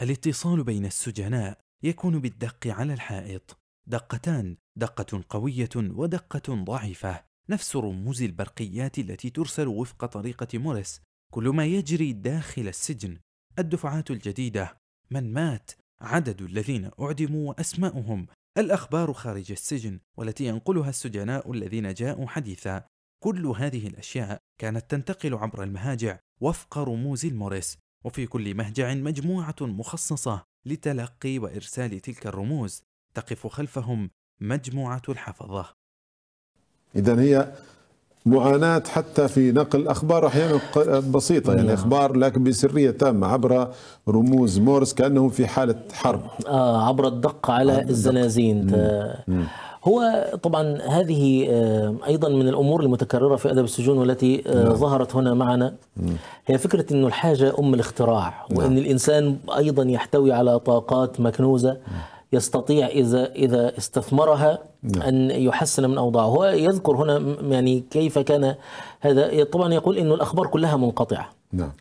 الاتصال بين السجناء يكون بالدق على الحائط دقتان دقه قويه ودقه ضعيفه نفس رموز البرقيات التي ترسل وفق طريقة موريس كل ما يجري داخل السجن الدفعات الجديدة من مات عدد الذين أعدموا وأسماؤهم الأخبار خارج السجن والتي ينقلها السجناء الذين جاءوا حديثا كل هذه الأشياء كانت تنتقل عبر المهاجع وفق رموز الموريس وفي كل مهجع مجموعة مخصصة لتلقي وإرسال تلك الرموز تقف خلفهم مجموعة الحفظة اذا هي معاناة حتى في نقل أخبار أحيانا بسيطة يعني نعم. أخبار لكن بسرية تامة عبر رموز مورس كأنهم في حالة حرب آه عبر الدق على عبر الزنازين هو طبعا هذه آه، ايضا من الامور المتكرره في ادب السجون والتي آه، نعم. ظهرت هنا معنا هي فكره انه الحاجه ام الاختراع وان نعم. الانسان ايضا يحتوي على طاقات مكنوزه يستطيع إذا إذا استثمرها نعم. أن يحسن من أوضاعه هو يذكر هنا يعني كيف كان هذا طبعا يقول انه الأخبار كلها منقطعة نعم.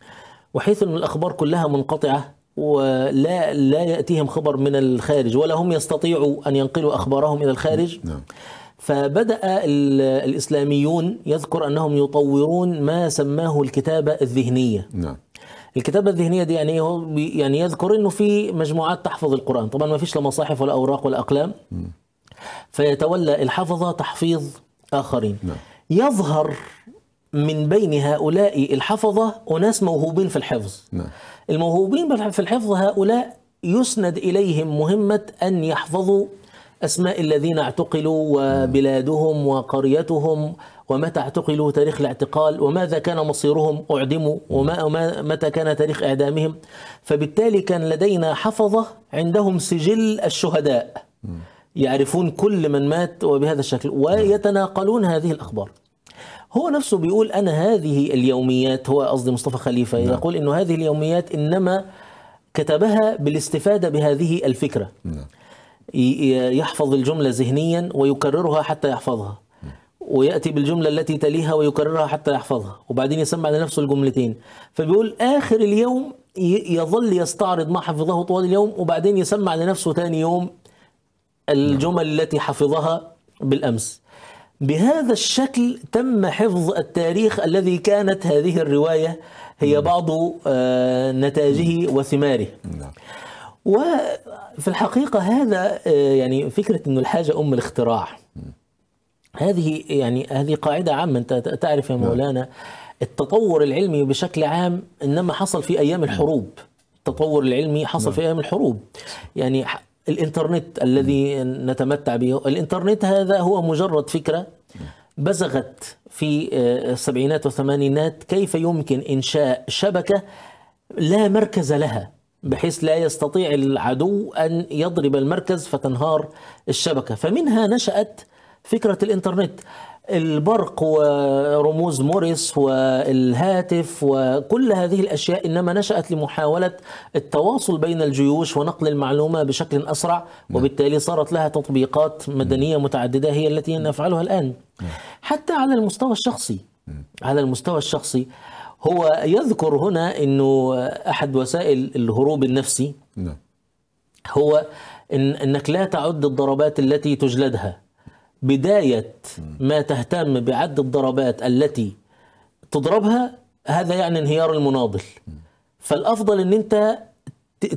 وحيث أن الأخبار كلها منقطعة ولا لا يأتيهم خبر من الخارج ولا هم يستطيعوا أن ينقلوا أخبارهم إلى الخارج نعم. نعم. فبدأ الإسلاميون يذكر أنهم يطورون ما سماه الكتابة الذهنية نعم الكتابه الذهنيه دي يعني ايه هو يعني يذكر انه في مجموعات تحفظ القران طبعا ما فيش لا مصاحف ولا اوراق ولا اقلام فيتولى الحفظه تحفيظ اخرين نعم. يظهر من بين هؤلاء الحفظه اناس موهوبين في الحفظ نعم. الموهوبين في الحفظ هؤلاء يسند اليهم مهمه ان يحفظوا أسماء الذين اعتقلوا وبلادهم وقريتهم ومتى اعتقلوا تاريخ الاعتقال وماذا كان مصيرهم أعدموا وما متى كان تاريخ إعدامهم فبالتالي كان لدينا حفظة عندهم سجل الشهداء يعرفون كل من مات وبهذا الشكل ويتناقلون هذه الأخبار هو نفسه بيقول أنا هذه اليوميات هو قصدي مصطفى خليفة نعم. يقول أنه هذه اليوميات إنما كتبها بالاستفادة بهذه الفكرة نعم. يحفظ الجملة ذهنيا ويكررها حتى يحفظها ويأتي بالجملة التي تليها ويكررها حتى يحفظها وبعدين يسمع لنفسه الجملتين فبيقول آخر اليوم يظل يستعرض ما حفظه طوال اليوم وبعدين يسمع لنفسه ثاني يوم الجمل نعم. التي حفظها بالأمس بهذا الشكل تم حفظ التاريخ الذي كانت هذه الرواية هي نعم. بعض آه، نتاجه نعم. وثماره وفي الحقيقة هذا آه، يعني فكرة أنه الحاجة أم الاختراع هذه يعني هذه قاعدة عامة أنت تعرف يا نعم. مولانا التطور العلمي بشكل عام إنما حصل في أيام نعم. الحروب التطور العلمي حصل نعم. في أيام الحروب يعني الإنترنت الذي نتمتع به الإنترنت هذا هو مجرد فكرة بزغت في آه، السبعينات والثمانينات كيف يمكن إنشاء شبكة لا مركز لها بحيث لا يستطيع العدو أن يضرب المركز فتنهار الشبكة فمنها نشأت فكرة الإنترنت البرق ورموز موريس والهاتف وكل هذه الاشياء انما نشات لمحاوله التواصل بين الجيوش ونقل المعلومه بشكل اسرع نعم. وبالتالي صارت لها تطبيقات مدنيه نعم. متعدده هي التي نفعلها الان نعم. حتى على المستوى الشخصي على المستوى الشخصي هو يذكر هنا انه احد وسائل الهروب النفسي نعم هو إن انك لا تعد الضربات التي تجلدها بدايه ما تهتم بعد الضربات التي تضربها هذا يعني انهيار المناضل فالافضل ان انت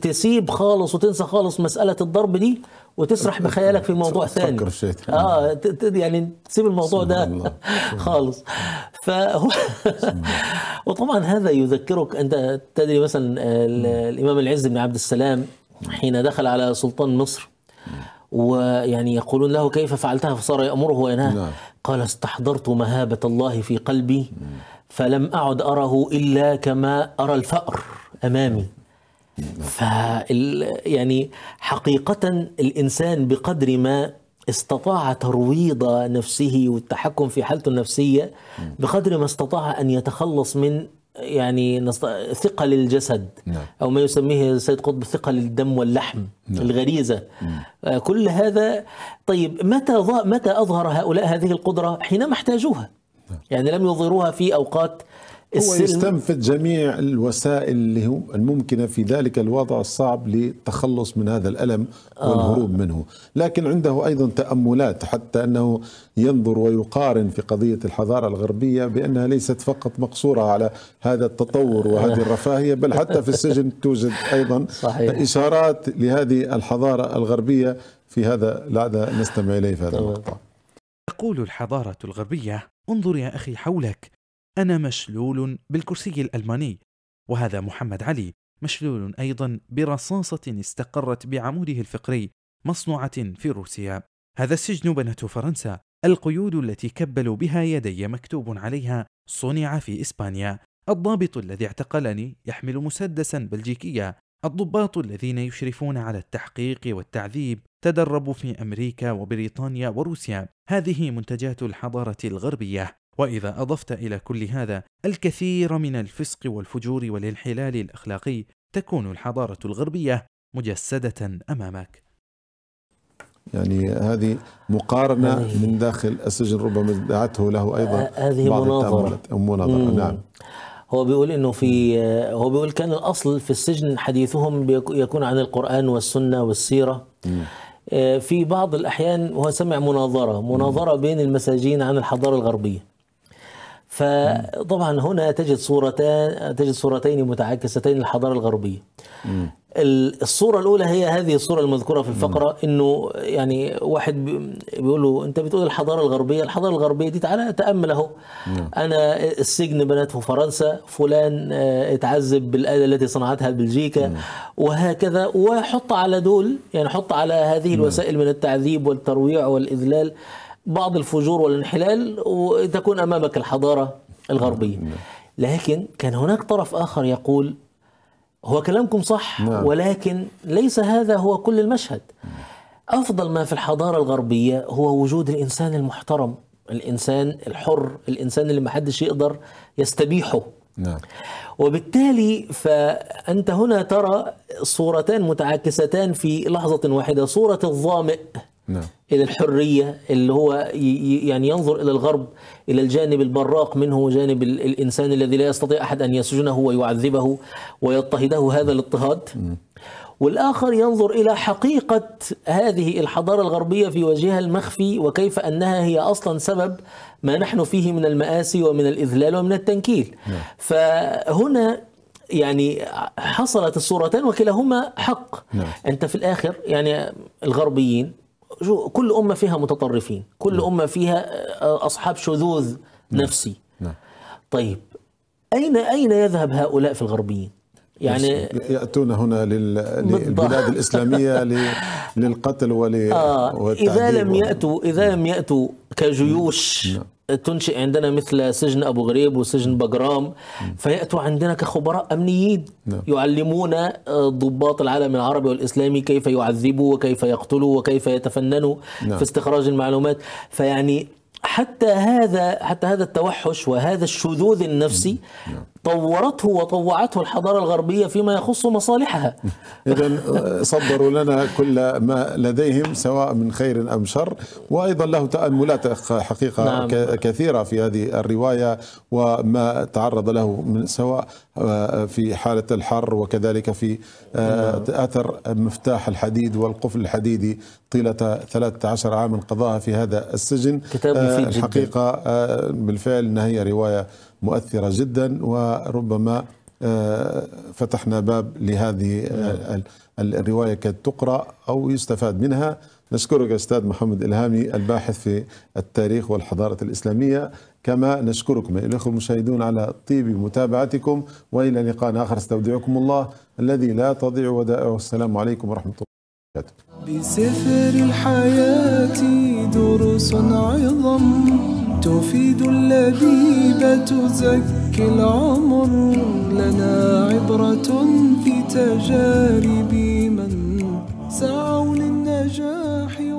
تسيب خالص وتنسى خالص مساله الضرب دي وتسرح بخيالك في موضوع ثاني اه يعني تسيب الموضوع ده خالص فهو وطبعا هذا يذكرك انت تدري مثلا الامام العز بن عبد السلام حين دخل على سلطان مصر ويعني يقولون له كيف فعلتها فصار يامره وينهاه نعم. قال استحضرت مهابه الله في قلبي فلم اعد اره الا كما ارى الفأر امامي ف يعني حقيقة الإنسان بقدر ما استطاع ترويض نفسه والتحكم في حالته النفسية بقدر ما استطاع أن يتخلص من يعني ثقل الجسد نعم. او ما يسميه السيد قطب ثقل الدم واللحم نعم. الغريزه نعم. كل هذا طيب متى متى اظهر هؤلاء هذه القدره حينما احتاجوها نعم. يعني لم يظهروها في اوقات السلم هو يستنفذ جميع الوسائل اللي هو الممكنة في ذلك الوضع الصعب للتخلص من هذا الألم والهروب آه. منه لكن عنده أيضا تأملات حتى أنه ينظر ويقارن في قضية الحضارة الغربية بأنها ليست فقط مقصورة على هذا التطور وهذه الرفاهية بل حتى في السجن توجد أيضا صحيح. إشارات لهذه الحضارة الغربية في هذا لعدة نستمع إليه في هذا المقطع تقول الحضارة الغربية انظر يا أخي حولك أنا مشلول بالكرسي الألماني وهذا محمد علي مشلول أيضا برصاصة استقرت بعموده الفقري مصنوعة في روسيا هذا السجن بنته فرنسا القيود التي كبلوا بها يدي مكتوب عليها صنع في إسبانيا الضابط الذي اعتقلني يحمل مسدسا بلجيكيا الضباط الذين يشرفون على التحقيق والتعذيب تدربوا في أمريكا وبريطانيا وروسيا هذه منتجات الحضارة الغربية واذا اضفت الى كل هذا الكثير من الفسق والفجور والانحلال الاخلاقي تكون الحضاره الغربيه مجسده امامك يعني هذه مقارنة هذه من داخل السجن ربما دعته له أيضا آه، هذه بعض مناظرة مناظرة نعم هو بيقول انه في آه، هو بيقول كان الاصل في السجن حديثهم يكون عن القران والسنه والسيره مم. آه، في بعض الاحيان هو سمع مناظره مناظره مم. بين المساجين عن الحضاره الغربيه فطبعا هنا تجد صورتان تجد صورتين متعاكستين للحضاره الغربيه. الصوره الاولى هي هذه الصوره المذكوره في الفقره انه يعني واحد بيقول له انت بتقول الحضاره الغربيه، الحضاره الغربيه دي تعالى تامل اهو انا السجن بنته فرنسا، فلان آه، اتعذب بالاله التي صنعتها بلجيكا وهكذا وحط على دول يعني حط على هذه الوسائل من التعذيب والترويع والاذلال بعض الفجور والانحلال وتكون امامك الحضاره الغربيه نعم. لكن كان هناك طرف اخر يقول هو كلامكم صح نعم. ولكن ليس هذا هو كل المشهد افضل ما في الحضاره الغربيه هو وجود الانسان المحترم الانسان الحر الانسان اللي ما حدش يقدر يستبيحه نعم. وبالتالي فأنت هنا ترى صورتان متعاكستان في لحظة واحدة صورة الظامئ نعم. إلى الحرية اللي هو يعني ينظر إلى الغرب إلى الجانب البراق منه وجانب الإنسان الذي لا يستطيع أحد أن يسجنه ويعذبه ويضطهده هذا الاضطهاد والآخر ينظر إلى حقيقة هذه الحضارة الغربية في وجهها المخفي وكيف أنها هي أصلا سبب ما نحن فيه من المآسي ومن الإذلال ومن التنكيل نعم. فهنا يعني حصلت الصورتان وكلاهما حق نعم. أنت في الآخر يعني الغربيين كل أمة فيها متطرفين كل نعم. أمة فيها آه، أصحاب شذوذ نعم. نفسي نعم. طيب أين أين يذهب هؤلاء في الغربيين يعني ياتون هنا للبلاد الاسلاميه للقتل ول آه اذا لم ياتوا اذا لم ياتوا كجيوش نعم. تنشئ عندنا مثل سجن ابو غريب وسجن نعم. بجرام نعم. فياتوا عندنا كخبراء امنيين يعلمون آه، ضباط العالم العربي والاسلامي كيف يعذبوا وكيف يقتلوا وكيف يتفننوا في استخراج المعلومات فيعني حتى هذا حتى هذا التوحش وهذا الشذوذ النفسي طورته وطوعته الحضارة الغربية فيما يخص مصالحها إذا آه، صدروا لنا كل ما لديهم سواء من خير أم شر وأيضا له تأملات حقيقة نعم. كثيرة في هذه الرواية وما تعرض له من سواء آه، في حالة الحر وكذلك في آه، نعم. أثر مفتاح الحديد والقفل الحديدي طيلة 13 عاما قضاها في هذا السجن كتاب مفيد الحقيقة بالفعل أنها هي رواية مؤثرة جدا وربما آه، فتحنا باب لهذه آه، نعم. الرواية كانت تقرأ أو يستفاد منها نشكرك أستاذ محمد إلهامي الباحث في التاريخ والحضارة الإسلامية كما نشكركم الأخوة المشاهدون على طيب متابعتكم وإلى لقاء آخر استودعكم الله الذي لا تضيع ودائعه السلام عليكم ورحمة الله وبركاته بسفر الحياة دروس عظم تفيد اللبيب تزكي العمر لنا عبرة في تجارب من سعوا للنجاح